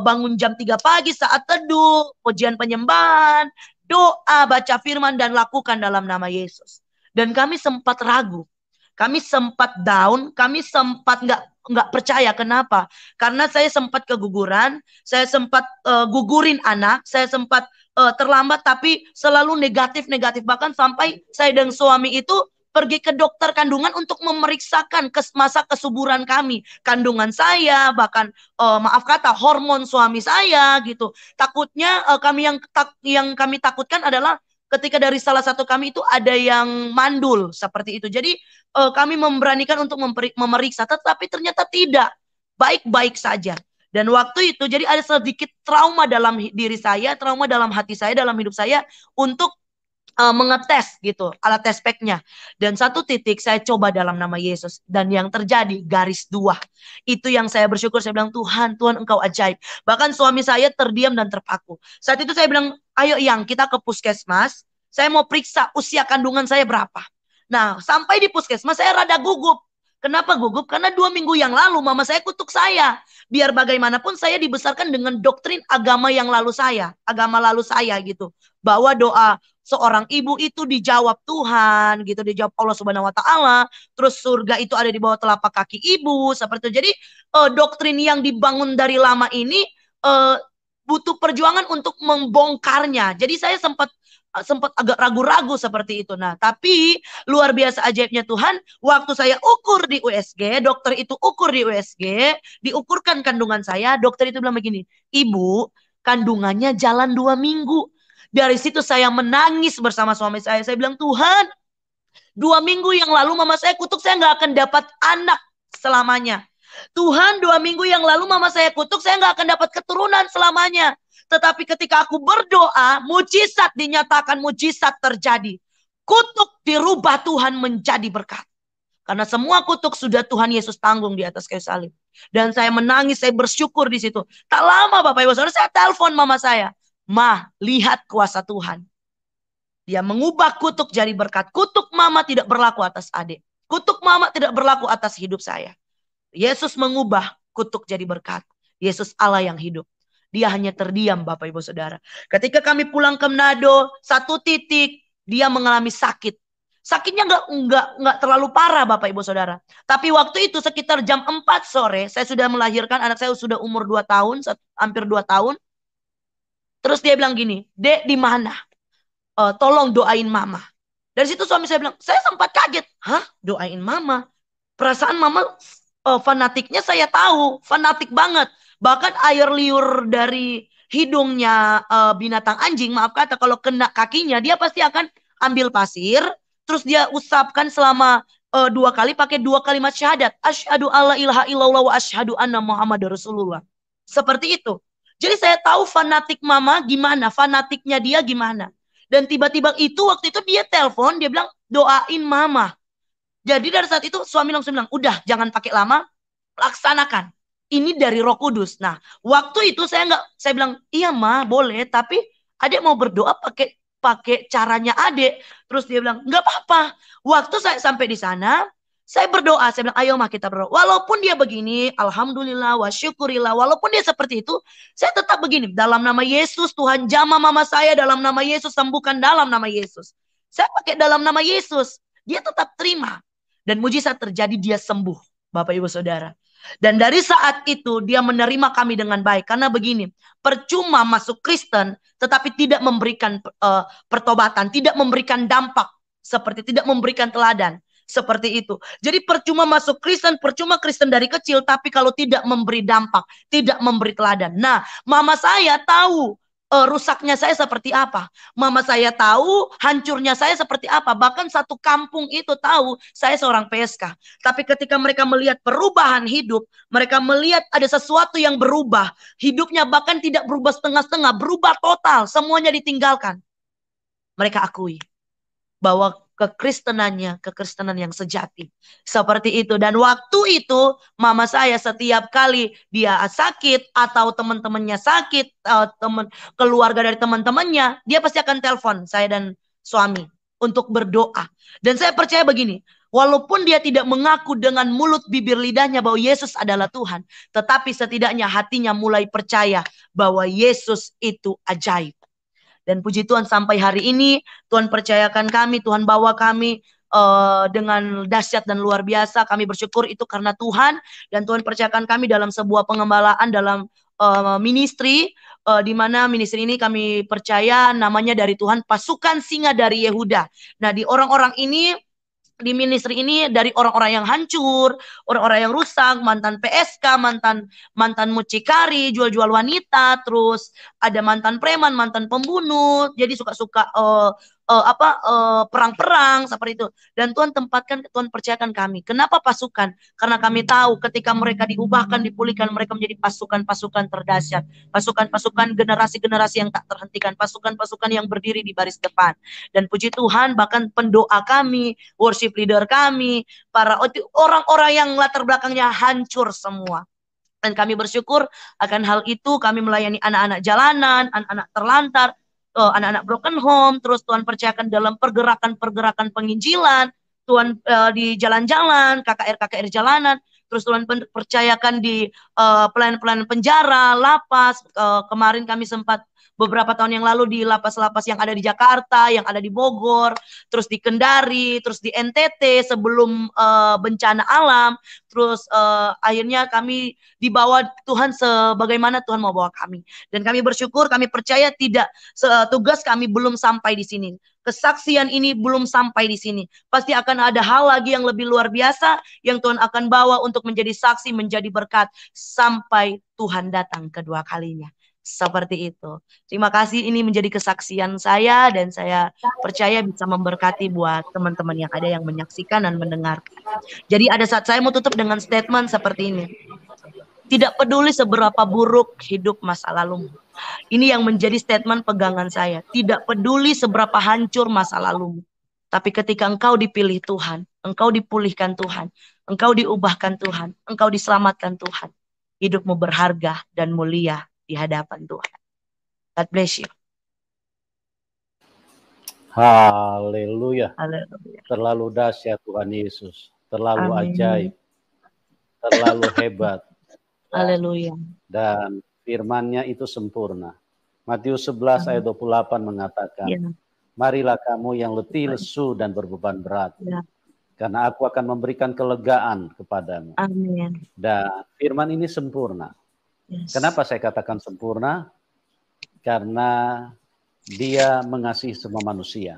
[SPEAKER 2] bangun jam 3 pagi saat teduh, pujian penyembahan, doa, baca firman, dan lakukan dalam nama Yesus. Dan kami sempat ragu, kami sempat down, kami sempat nggak nggak percaya kenapa karena saya sempat keguguran saya sempat uh, gugurin anak saya sempat uh, terlambat tapi selalu negatif-negatif bahkan sampai saya dan suami itu pergi ke dokter kandungan untuk memeriksakan kes masa kesuburan kami, kandungan saya, bahkan uh, maaf kata hormon suami saya gitu. Takutnya uh, kami yang tak, yang kami takutkan adalah ketika dari salah satu kami itu ada yang mandul seperti itu. Jadi uh, kami memberanikan untuk memeriksa tetapi ternyata tidak. Baik-baik saja. Dan waktu itu jadi ada sedikit trauma dalam diri saya, trauma dalam hati saya, dalam hidup saya untuk uh, mengetes gitu alat tes packnya. Dan satu titik saya coba dalam nama Yesus dan yang terjadi garis dua. Itu yang saya bersyukur saya bilang Tuhan, Tuhan engkau ajaib. Bahkan suami saya terdiam dan terpaku. Saat itu saya bilang, "Ayo yang kita ke puskesmas, saya mau periksa usia kandungan saya berapa." Nah, sampai di puskesmas saya rada gugup Kenapa gugup? Karena dua minggu yang lalu mama saya kutuk saya. Biar bagaimanapun saya dibesarkan dengan doktrin agama yang lalu saya. Agama lalu saya gitu. Bahwa doa seorang ibu itu dijawab Tuhan gitu. Dijawab Allah subhanahu wa ta'ala. Terus surga itu ada di bawah telapak kaki ibu. Seperti itu. Jadi eh, doktrin yang dibangun dari lama ini eh, butuh perjuangan untuk membongkarnya. Jadi saya sempat sempat agak ragu-ragu seperti itu. Nah, tapi luar biasa ajaibnya Tuhan, waktu saya ukur di USG, dokter itu ukur di USG, diukurkan kandungan saya, dokter itu bilang begini, ibu kandungannya jalan dua minggu. Dari situ saya menangis bersama suami saya. Saya bilang, Tuhan, dua minggu yang lalu mama saya kutuk, saya nggak akan dapat anak selamanya. Tuhan, dua minggu yang lalu mama saya kutuk, saya nggak akan dapat keturunan selamanya. Tetapi ketika aku berdoa, mujizat dinyatakan mujizat terjadi. Kutuk dirubah Tuhan menjadi berkat. Karena semua kutuk sudah Tuhan Yesus tanggung di atas kayu salib. Dan saya menangis, saya bersyukur di situ. Tak lama Bapak Ibu Saudara, saya telepon mama saya. Ma, lihat kuasa Tuhan. Dia mengubah kutuk jadi berkat. Kutuk mama tidak berlaku atas adik. Kutuk mama tidak berlaku atas hidup saya. Yesus mengubah kutuk jadi berkat. Yesus Allah yang hidup dia hanya terdiam Bapak Ibu Saudara. Ketika kami pulang ke Manado, satu titik dia mengalami sakit. Sakitnya nggak nggak nggak terlalu parah Bapak Ibu Saudara. Tapi waktu itu sekitar jam 4 sore saya sudah melahirkan anak saya sudah umur 2 tahun, hampir 2 tahun. Terus dia bilang gini, "Dek, di mana? Uh, tolong doain mama." Dari situ suami saya bilang, "Saya sempat kaget. Hah? Doain mama? Perasaan mama uh, fanatiknya saya tahu, fanatik banget bahkan air liur dari hidungnya uh, binatang anjing maaf kata kalau kena kakinya dia pasti akan ambil pasir terus dia usapkan selama uh, dua kali pakai dua kalimat syahadat asyhadu alla ilaha illallah wa asyhadu anna muhammad rasulullah seperti itu jadi saya tahu fanatik mama gimana fanatiknya dia gimana dan tiba-tiba itu waktu itu dia telepon dia bilang doain mama jadi dari saat itu suami langsung bilang udah jangan pakai lama laksanakan ini dari Roh Kudus. Nah, waktu itu saya nggak, saya bilang iya ma, boleh, tapi adik mau berdoa pakai pakai caranya adik. Terus dia bilang nggak apa-apa. Waktu saya sampai di sana, saya berdoa, saya bilang ayo ma kita berdoa. Walaupun dia begini, alhamdulillah, wa walaupun dia seperti itu, saya tetap begini. Dalam nama Yesus Tuhan jama mama saya, dalam nama Yesus sembuhkan dalam nama Yesus. Saya pakai dalam nama Yesus. Dia tetap terima. Dan mujizat terjadi, dia sembuh. Bapak Ibu Saudara. Dan dari saat itu dia menerima kami dengan baik karena begini, percuma masuk Kristen tetapi tidak memberikan uh, pertobatan, tidak memberikan dampak seperti tidak memberikan teladan seperti itu. Jadi percuma masuk Kristen, percuma Kristen dari kecil tapi kalau tidak memberi dampak, tidak memberi teladan. Nah, mama saya tahu uh, rusaknya saya seperti apa. Mama saya tahu hancurnya saya seperti apa. Bahkan satu kampung itu tahu saya seorang PSK. Tapi ketika mereka melihat perubahan hidup, mereka melihat ada sesuatu yang berubah. Hidupnya bahkan tidak berubah setengah-setengah, berubah total. Semuanya ditinggalkan. Mereka akui bahwa kekristenannya, kekristenan yang sejati. Seperti itu. Dan waktu itu mama saya setiap kali dia sakit atau teman-temannya sakit, eh, teman keluarga dari teman-temannya, dia pasti akan telepon saya dan suami untuk berdoa. Dan saya percaya begini, Walaupun dia tidak mengaku dengan mulut bibir lidahnya bahwa Yesus adalah Tuhan, tetapi setidaknya hatinya mulai percaya bahwa Yesus itu ajaib. Dan puji Tuhan sampai hari ini Tuhan percayakan kami, Tuhan bawa kami uh, dengan dahsyat dan luar biasa. Kami bersyukur itu karena Tuhan dan Tuhan percayakan kami dalam sebuah pengembalaan dalam uh, ministry uh, di mana ministry ini kami percaya namanya dari Tuhan pasukan singa dari Yehuda. Nah, di orang-orang ini di ministry ini dari orang-orang yang hancur, orang-orang yang rusak, mantan PSK, mantan mantan mucikari, jual-jual wanita, terus ada mantan preman, mantan pembunuh, jadi suka-suka uh, uh, apa eh, perang-perang seperti itu. Dan Tuhan tempatkan, Tuhan percayakan kami. Kenapa pasukan? Karena kami tahu ketika mereka diubahkan, dipulihkan, mereka menjadi pasukan-pasukan terdahsyat, pasukan-pasukan generasi-generasi yang tak terhentikan, pasukan-pasukan yang berdiri di baris depan. Dan puji Tuhan, bahkan pendoa kami, worship leader kami, para orang-orang yang latar belakangnya hancur semua dan kami bersyukur akan hal itu kami melayani anak-anak jalanan, anak-anak terlantar, anak eh, anak-anak broken home, terus Tuhan percayakan dalam pergerakan-pergerakan penginjilan, Tuhan uh, di jalan-jalan, KKR-KKR jalanan, terus Tuhan percayakan di uh, pelayan-pelayan penjara, lapas. Uh, kemarin kami sempat beberapa tahun yang lalu di lapas-lapas yang ada di Jakarta, yang ada di Bogor, terus di Kendari, terus di NTT sebelum uh, bencana alam, terus uh, akhirnya kami dibawa Tuhan sebagaimana Tuhan mau bawa kami. Dan kami bersyukur, kami percaya tidak eh, tugas kami belum sampai di sini kesaksian ini belum sampai di sini. Pasti akan ada hal lagi yang lebih luar biasa yang Tuhan akan bawa untuk menjadi saksi, menjadi berkat sampai Tuhan datang kedua kalinya seperti itu. Terima kasih ini menjadi kesaksian saya dan saya percaya bisa memberkati buat teman-teman yang ada yang menyaksikan dan mendengarkan. Jadi ada saat saya mau tutup dengan statement seperti ini. Tidak peduli seberapa buruk hidup masa lalu, Ini yang menjadi statement pegangan saya. Tidak peduli seberapa hancur masa lalu. Tapi ketika engkau dipilih Tuhan, engkau dipulihkan Tuhan, engkau diubahkan Tuhan, engkau diselamatkan Tuhan, hidupmu berharga dan mulia di hadapan Tuhan. God bless you.
[SPEAKER 1] Haleluya. Terlalu dahsyat Tuhan Yesus. Terlalu Amin. ajaib. Terlalu hebat. Haleluya. Dan firmannya itu sempurna. Matius 11 Amin. ayat 28 mengatakan, ya. Marilah kamu yang letih, ya. lesu, dan berbeban berat. Ya. Karena aku akan memberikan kelegaan kepadamu. Amin. Dan firman ini sempurna. Kenapa saya katakan sempurna? Karena dia mengasihi semua manusia.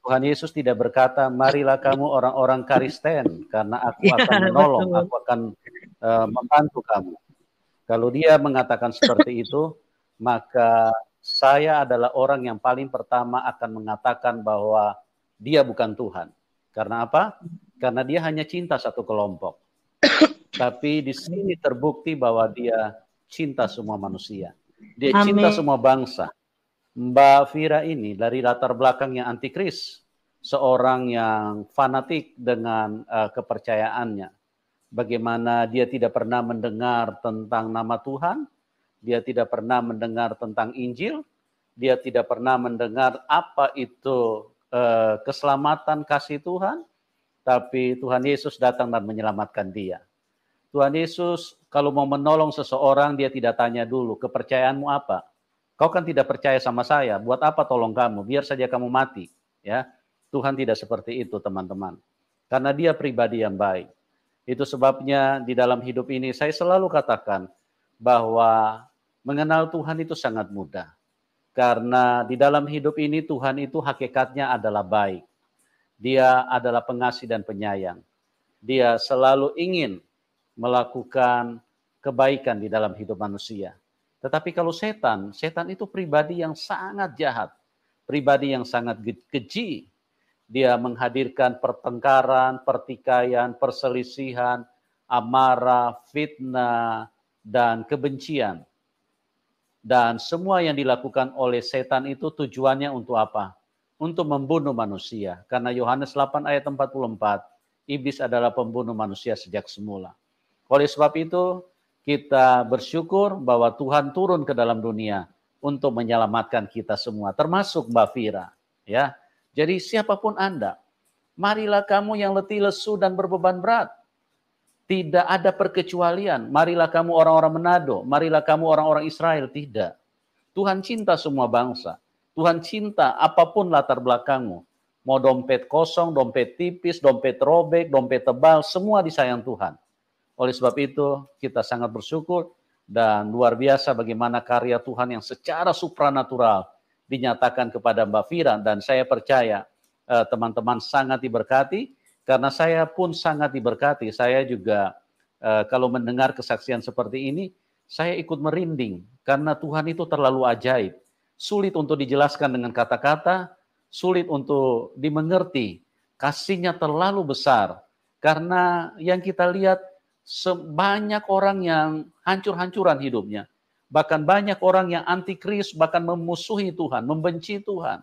[SPEAKER 1] Tuhan Yesus tidak berkata, marilah kamu orang-orang karisten, karena aku iya, akan menolong, aku akan uh, membantu kamu. Kalau dia mengatakan seperti itu, maka saya adalah orang yang paling pertama akan mengatakan bahwa dia bukan Tuhan. Karena apa? Karena dia hanya cinta satu kelompok tapi di sini terbukti bahwa dia cinta semua manusia. Dia Amin. cinta semua bangsa. Mbak Fira ini dari latar belakang yang antikris, seorang yang fanatik dengan uh, kepercayaannya. Bagaimana dia tidak pernah mendengar tentang nama Tuhan, dia tidak pernah mendengar tentang Injil, dia tidak pernah mendengar apa itu uh, keselamatan kasih Tuhan, tapi Tuhan Yesus datang dan menyelamatkan dia Tuhan Yesus kalau mau menolong seseorang dia tidak tanya dulu kepercayaanmu apa. Kau kan tidak percaya sama saya, buat apa tolong kamu? Biar saja kamu mati, ya. Tuhan tidak seperti itu, teman-teman. Karena dia pribadi yang baik. Itu sebabnya di dalam hidup ini saya selalu katakan bahwa mengenal Tuhan itu sangat mudah. Karena di dalam hidup ini Tuhan itu hakikatnya adalah baik. Dia adalah pengasih dan penyayang. Dia selalu ingin melakukan kebaikan di dalam hidup manusia. Tetapi kalau setan, setan itu pribadi yang sangat jahat, pribadi yang sangat keji. Dia menghadirkan pertengkaran, pertikaian, perselisihan, amarah, fitnah, dan kebencian. Dan semua yang dilakukan oleh setan itu tujuannya untuk apa? Untuk membunuh manusia. Karena Yohanes 8 ayat 44, iblis adalah pembunuh manusia sejak semula. Oleh sebab itu, kita bersyukur bahwa Tuhan turun ke dalam dunia untuk menyelamatkan kita semua, termasuk Mbak Fira. Ya. Jadi siapapun Anda, marilah kamu yang letih lesu dan berbeban berat. Tidak ada perkecualian. Marilah kamu orang-orang Menado, marilah kamu orang-orang Israel. Tidak. Tuhan cinta semua bangsa. Tuhan cinta apapun latar belakangmu. Mau dompet kosong, dompet tipis, dompet robek, dompet tebal, semua disayang Tuhan. Oleh sebab itu, kita sangat bersyukur dan luar biasa bagaimana karya Tuhan yang secara supranatural dinyatakan kepada Mbak Fira dan saya percaya eh, teman-teman eh, sangat diberkati karena saya pun sangat diberkati. Saya juga eh, kalau mendengar kesaksian seperti ini, saya ikut merinding karena Tuhan itu terlalu ajaib. Sulit untuk dijelaskan dengan kata-kata, sulit untuk dimengerti. Kasihnya terlalu besar karena yang kita lihat sebanyak orang yang hancur-hancuran hidupnya. Bahkan banyak orang yang antikris, bahkan memusuhi Tuhan, membenci Tuhan.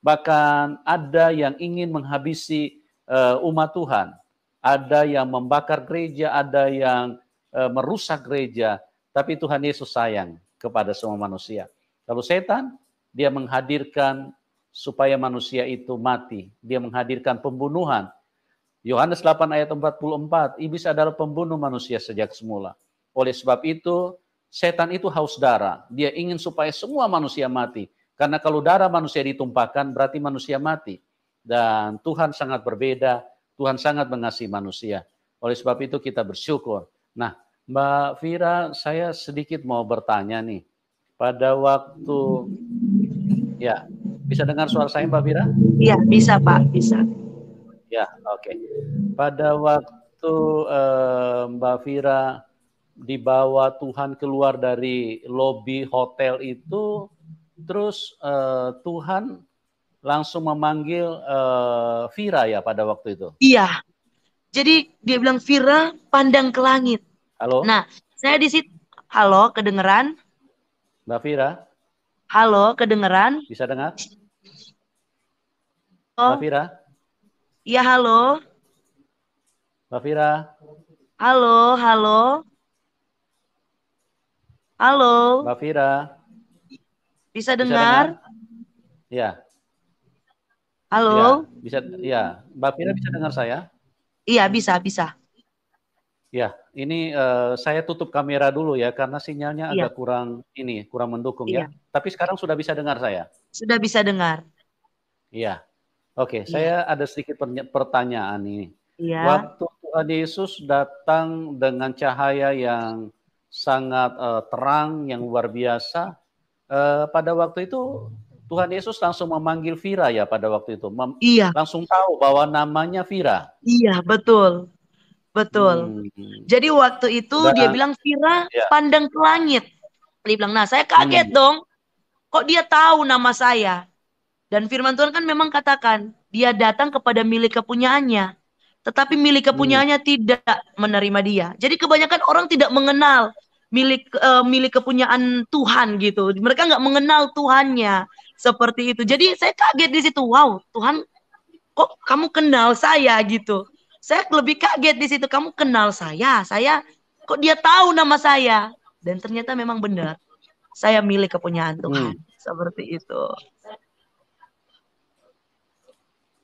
[SPEAKER 1] Bahkan ada yang ingin menghabisi uh, umat Tuhan. Ada yang membakar gereja, ada yang uh, merusak gereja. Tapi Tuhan Yesus sayang kepada semua manusia. Lalu setan, dia menghadirkan supaya manusia itu mati. Dia menghadirkan pembunuhan Yohanes 8 ayat 44, iblis adalah pembunuh manusia sejak semula. Oleh sebab itu, setan itu haus darah. Dia ingin supaya semua manusia mati. Karena kalau darah manusia ditumpahkan, berarti manusia mati. Dan Tuhan sangat berbeda, Tuhan sangat mengasihi manusia. Oleh sebab itu kita bersyukur. Nah, Mbak Vira, saya sedikit mau bertanya nih. Pada waktu, ya, bisa dengar suara saya Mbak Vira?
[SPEAKER 2] Iya, bisa Pak, bisa.
[SPEAKER 1] Ya, oke. Okay. Pada waktu uh, Mbak Fira dibawa Tuhan keluar dari lobi hotel itu, terus uh, Tuhan langsung memanggil uh, eh, Vira ya pada waktu itu.
[SPEAKER 2] Iya. Jadi dia bilang Fira pandang ke langit. Halo. Nah, saya di situ. Halo, kedengeran? Mbak Fira. Halo, kedengeran? Bisa dengar? Oh. Mbak Fira. Iya, halo. Mbak Fira. Halo, halo. Halo. Mbak Fira. Bisa dengar?
[SPEAKER 1] Iya. Halo. Ya, bisa iya. Mbak
[SPEAKER 2] Fira bisa dengar saya? Iya, bisa, bisa.
[SPEAKER 1] Ya, ini uh, saya tutup kamera dulu ya karena sinyalnya ya. agak kurang ini, kurang mendukung ya. ya. Tapi sekarang sudah bisa dengar saya?
[SPEAKER 2] Sudah bisa dengar.
[SPEAKER 1] Iya. Oke, okay, ya. saya ada sedikit pertanyaan ini.
[SPEAKER 2] Ya. Waktu
[SPEAKER 1] Tuhan Yesus datang dengan cahaya yang sangat uh, terang, yang luar biasa, uh, pada waktu itu Tuhan Yesus langsung memanggil Vira ya pada waktu itu. Mem iya. Langsung tahu bahwa namanya Vira.
[SPEAKER 2] Iya, betul. Betul. Hmm. Jadi waktu itu Dan, dia bilang Vira ya. pandang ke langit. Dia bilang, "Nah, saya kaget hmm. dong. Kok dia tahu nama saya?" Dan firman Tuhan kan memang katakan, dia datang kepada milik kepunyaannya, tetapi milik hmm. kepunyaannya hmm. tidak menerima dia. Jadi kebanyakan orang tidak mengenal milik uh, milik kepunyaan Tuhan gitu. Mereka nggak mengenal Tuhannya seperti itu. Jadi saya kaget di situ. Wow, Tuhan kok kamu kenal saya gitu. Saya lebih kaget di situ. Kamu kenal saya. Saya kok dia tahu nama saya. Dan ternyata memang benar. Saya milik kepunyaan hmm. Tuhan. Hmm. Seperti itu.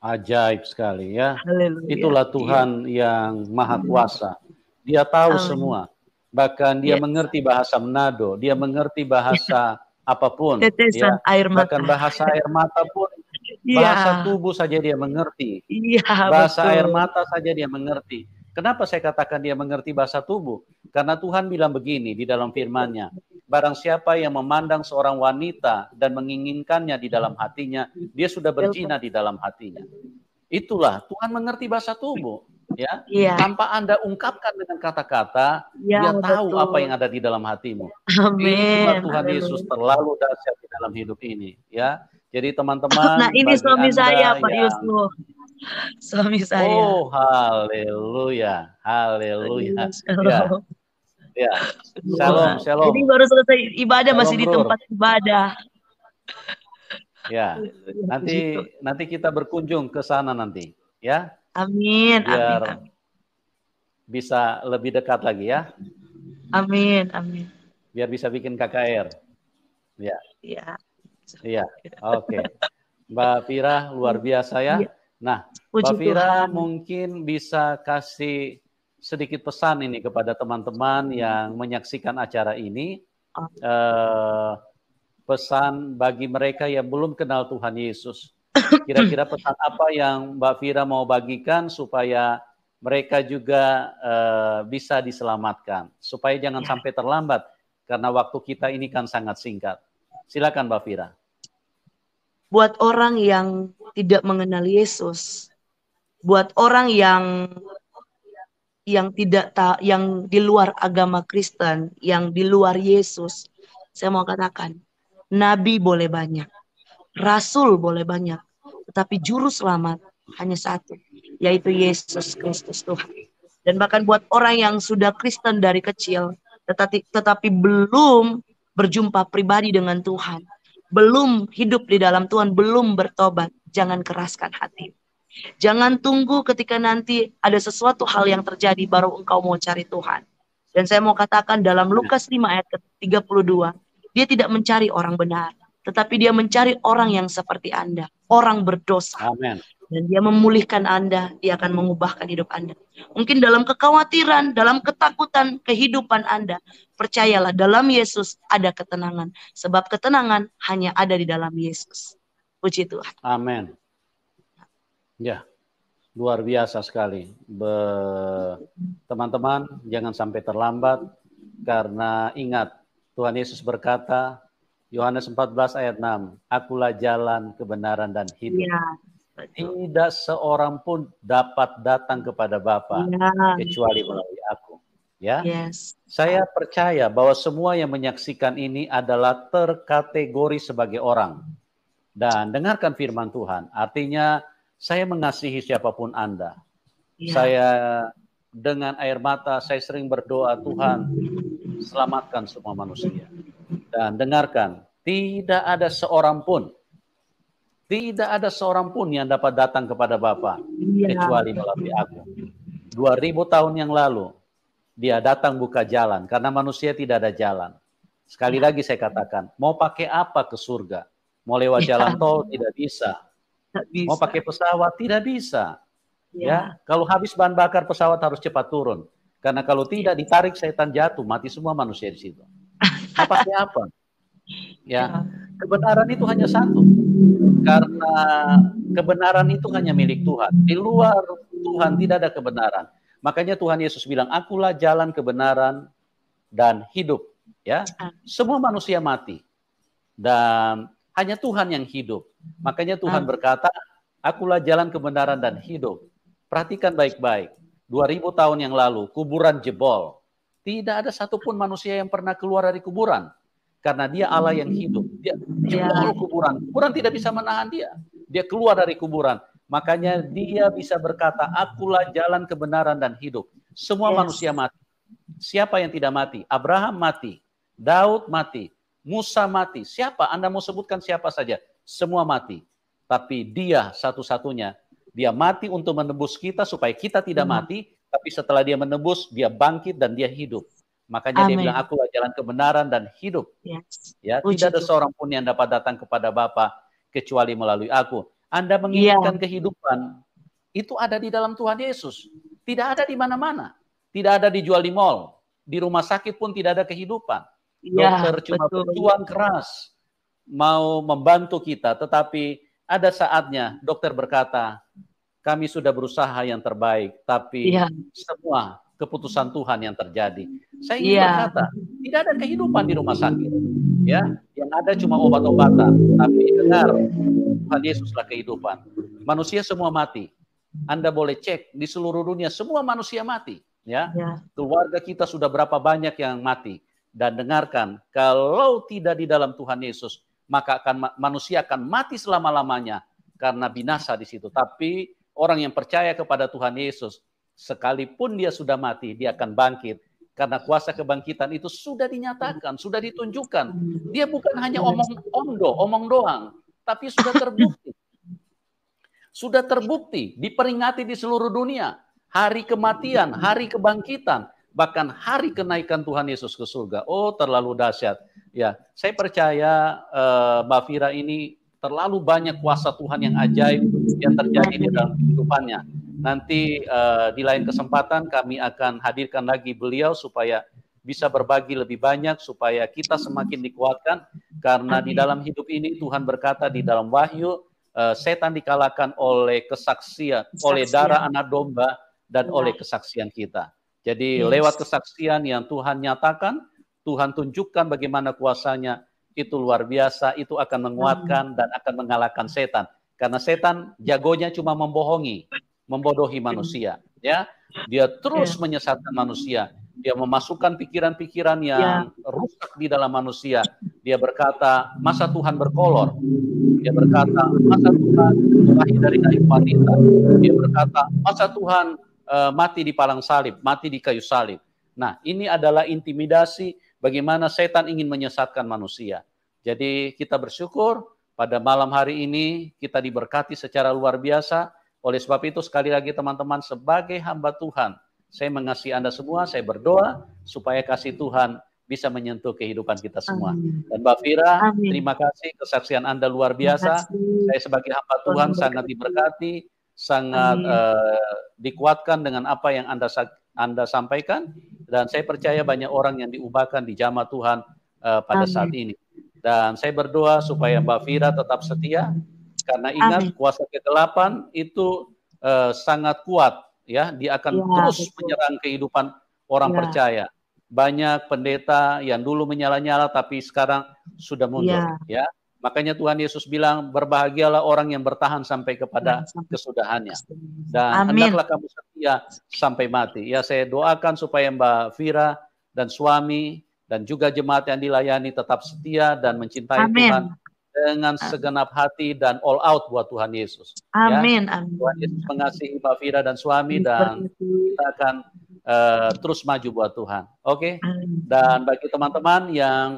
[SPEAKER 1] Ajaib sekali ya. Haleluya. Itulah Tuhan yeah. yang maha hmm. kuasa. Dia tahu Amin. semua. Bahkan dia yeah. mengerti bahasa Manado, dia mengerti bahasa apapun. ya. air mata. Bahkan bahasa air mata pun
[SPEAKER 2] ya. bahasa
[SPEAKER 1] tubuh saja dia mengerti. Yeah, bahasa betul. air mata saja dia mengerti. Kenapa saya katakan dia mengerti bahasa tubuh? Karena Tuhan bilang begini di dalam firman-Nya, barang siapa yang memandang seorang wanita dan menginginkannya di dalam hatinya, dia sudah berzina di dalam hatinya. Itulah Tuhan mengerti bahasa tubuh, ya. Iya. Tanpa Anda ungkapkan dengan kata-kata, ya, dia betul. tahu apa yang ada di dalam hatimu. Amin. Itulah Tuhan Amin. Yesus terlalu dahsyat di dalam hidup ini, ya. Jadi teman-teman, nah ini suami saya Pak Yusuf
[SPEAKER 2] suami
[SPEAKER 1] saya. Oh, haleluya. Haleluya. Ya. ya. Shalom, shalom. Ini baru selesai ibadah masih di tempat ibadah. Ya. Nanti nanti kita berkunjung ke sana nanti, ya.
[SPEAKER 2] Amin,
[SPEAKER 1] Biar amin. Bisa lebih dekat lagi ya.
[SPEAKER 2] Amin, amin.
[SPEAKER 1] Biar bisa bikin KKR. Ya. Iya. Iya. Oke. Okay. Mbak Pira luar biasa ya. ya. Nah, Puji Mbak Fira Tuhan. mungkin bisa kasih sedikit pesan ini kepada teman-teman hmm. yang menyaksikan acara ini. Oh. Eh, pesan bagi mereka yang belum kenal Tuhan Yesus. Kira-kira pesan apa yang Mbak Fira mau bagikan supaya mereka juga eh, bisa diselamatkan, supaya jangan ya. sampai terlambat karena waktu kita ini kan sangat singkat. Silakan Mbak Fira
[SPEAKER 2] buat orang yang tidak mengenal Yesus, buat orang yang yang tidak ta, yang di luar agama Kristen, yang di luar Yesus, saya mau katakan, nabi boleh banyak, rasul boleh banyak, tetapi juru selamat hanya satu, yaitu Yesus Kristus Tuhan. Dan bahkan buat orang yang sudah Kristen dari kecil, tetapi tetapi belum berjumpa pribadi dengan Tuhan, belum hidup di dalam Tuhan, belum bertobat, jangan keraskan hati. Jangan tunggu ketika nanti ada sesuatu hal yang terjadi baru engkau mau cari Tuhan. Dan saya mau katakan dalam Lukas 5 ayat ke-32, dia tidak mencari orang benar, tetapi dia mencari orang yang seperti Anda, orang berdosa. Amen. Dan dia memulihkan Anda, dia akan mengubahkan hidup Anda. Mungkin dalam kekhawatiran, dalam ketakutan kehidupan Anda, percayalah dalam Yesus ada ketenangan. Sebab ketenangan hanya ada di dalam Yesus. Puji Tuhan.
[SPEAKER 1] Amin. Ya, luar biasa sekali. Teman-teman, jangan sampai terlambat. Karena ingat, Tuhan Yesus berkata, Yohanes 14 ayat 6, akulah jalan, kebenaran, dan hidup. Ya. Nah, tidak seorang pun dapat datang kepada Bapa ya. kecuali melalui aku. Ya. Yes. Saya percaya bahwa semua yang menyaksikan ini adalah terkategori sebagai orang. Dan dengarkan firman Tuhan. Artinya saya mengasihi siapapun Anda. Ya. Saya dengan air mata saya sering berdoa Tuhan selamatkan semua manusia. Dan dengarkan, tidak ada seorang pun tidak ada seorang pun yang dapat datang kepada Bapa ya. kecuali melalui aku. 2000 tahun yang lalu dia datang buka jalan karena manusia tidak ada jalan. Sekali ya. lagi saya katakan, mau pakai apa ke surga? Mau lewat ya. jalan tol tidak bisa. bisa. Mau pakai pesawat tidak bisa. Ya. ya, kalau habis bahan bakar pesawat harus cepat turun. Karena kalau tidak ditarik setan jatuh, mati semua manusia di situ. Mau pakai apa? ya. Iya. Kebenaran itu hanya satu. Karena kebenaran itu hanya milik Tuhan. Di luar Tuhan tidak ada kebenaran. Makanya Tuhan Yesus bilang, "Akulah jalan kebenaran dan hidup." Ya. Semua manusia mati dan hanya Tuhan yang hidup. Makanya Tuhan berkata, "Akulah jalan kebenaran dan hidup." Perhatikan baik-baik. 2000 tahun yang lalu kuburan jebol. Tidak ada satupun manusia yang pernah keluar dari kuburan karena dia Allah yang hidup. Dia ya. jebol kuburan. Kuburan tidak bisa menahan dia. Dia keluar dari kuburan. Makanya dia bisa berkata, "Akulah jalan kebenaran dan hidup." Semua yes. manusia mati. Siapa yang tidak mati? Abraham mati, Daud mati, Musa mati. Siapa? Anda mau sebutkan siapa saja. Semua mati. Tapi dia satu-satunya. Dia mati untuk menebus kita supaya kita tidak hmm. mati. Tapi setelah dia menebus, dia bangkit dan dia hidup. Makanya Amen. dia bilang aku jalan kebenaran dan hidup. Yes. Ya, Uji tidak ada seorang pun yang dapat datang kepada Bapa kecuali melalui aku. Anda iya. menginginkan yeah. kehidupan itu ada di dalam Tuhan Yesus. Tidak ada di mana-mana. Tidak ada dijual di mall, di rumah sakit pun tidak ada kehidupan. Yeah, Dokter cuma berjuang keras mau membantu kita, tetapi ada saatnya dokter berkata, "Kami sudah berusaha yang terbaik, tapi yeah. semua keputusan Tuhan yang terjadi." Saya ingin yeah. berkata, tidak ada kehidupan di rumah sakit. Ya, yang ada cuma obat-obatan. Tapi dengar, Tuhan Yesuslah kehidupan. Manusia semua mati. Anda boleh cek di seluruh dunia semua manusia mati. Ya, yeah. keluarga kita sudah berapa banyak yang mati. Dan dengarkan, kalau tidak di dalam Tuhan Yesus, maka akan manusia akan mati selama-lamanya karena binasa di situ. Tapi orang yang percaya kepada Tuhan Yesus, sekalipun dia sudah mati, dia akan bangkit karena kuasa kebangkitan itu sudah dinyatakan, sudah ditunjukkan. Hmm. Dia bukan hanya omong ondo, omong doang, tapi sudah terbukti. Sudah terbukti, diperingati di seluruh dunia. Hari kematian, hari kebangkitan, bahkan hari kenaikan Tuhan Yesus ke surga. Oh, terlalu dahsyat. Ya, saya percaya uh, Mbak Fira ini terlalu banyak kuasa Tuhan yang ajaib yang terjadi di dalam kehidupannya Nanti uh, di lain kesempatan kami akan hadirkan lagi beliau supaya bisa berbagi lebih banyak supaya kita semakin dikuatkan karena di dalam hidup ini Tuhan berkata di dalam Wahyu uh, setan dikalahkan oleh kesaksian, kesaksian, oleh darah anak domba dan nah. oleh kesaksian kita. Jadi yes. lewat kesaksian yang Tuhan nyatakan, Tuhan tunjukkan bagaimana kuasanya itu luar biasa, itu akan menguatkan dan akan mengalahkan setan. Karena setan jagonya cuma membohongi, membodohi iya. manusia, ya. Dia terus iya. menyesatkan manusia. Dia memasukkan pikiran-pikiran iya. yang rusak di dalam manusia. Dia berkata, masa Tuhan berkolor. Dia berkata, masa Tuhan lahir dari kayu wanita. Dia berkata, masa Tuhan uh, mati di palang salib, mati di kayu salib. Nah, ini adalah intimidasi bagaimana setan ingin menyesatkan manusia. Jadi kita bersyukur pada malam hari ini kita diberkati secara luar biasa oleh sebab itu sekali lagi teman-teman sebagai hamba Tuhan, saya mengasihi Anda semua, saya berdoa supaya kasih Tuhan bisa menyentuh kehidupan kita semua. Amin. Dan Mbak Fira, Amin. terima kasih kesaksian Anda luar biasa. Saya sebagai hamba Tuhan Amin. sangat diberkati, sangat uh, dikuatkan dengan apa yang Anda Anda sampaikan dan saya percaya banyak orang yang diubahkan di jamaah Tuhan uh, pada Amin. saat ini. Dan saya berdoa supaya Mbak Fira tetap setia, karena ingat Amin. kuasa kegelapan itu uh, sangat kuat ya, dia akan ya, terus betul. menyerang kehidupan orang ya. percaya. Banyak pendeta yang dulu menyala-nyala tapi sekarang sudah mundur ya. ya. Makanya Tuhan Yesus bilang berbahagialah orang yang bertahan sampai kepada ya, kesudahannya. Dan Amin. hendaklah kamu setia sampai mati. Ya saya doakan supaya Mbak Vira dan suami dan juga jemaat yang dilayani tetap setia dan mencintai Amin. Tuhan dengan segenap hati dan all out buat Tuhan Yesus. Ya. Amin. Ya? Amin. Tuhan Yesus mengasihi Mbak Fira dan suami dan kita akan uh, terus maju buat Tuhan. Oke. Okay? Dan bagi teman-teman yang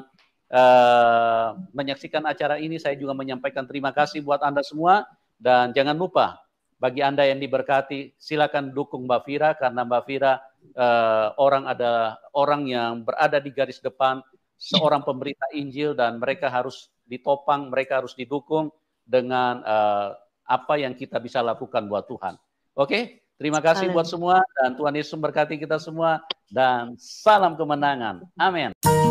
[SPEAKER 1] uh, menyaksikan acara ini, saya juga menyampaikan terima kasih buat anda semua dan jangan lupa bagi anda yang diberkati, silakan dukung Mbak Fira karena Mbak Fira uh, orang ada orang yang berada di garis depan seorang pemberita Injil dan mereka harus ditopang, mereka harus didukung dengan uh, apa yang kita bisa lakukan buat Tuhan. Oke, okay? terima kasih Amen. buat semua dan Tuhan Yesus memberkati kita semua dan salam kemenangan. Amin.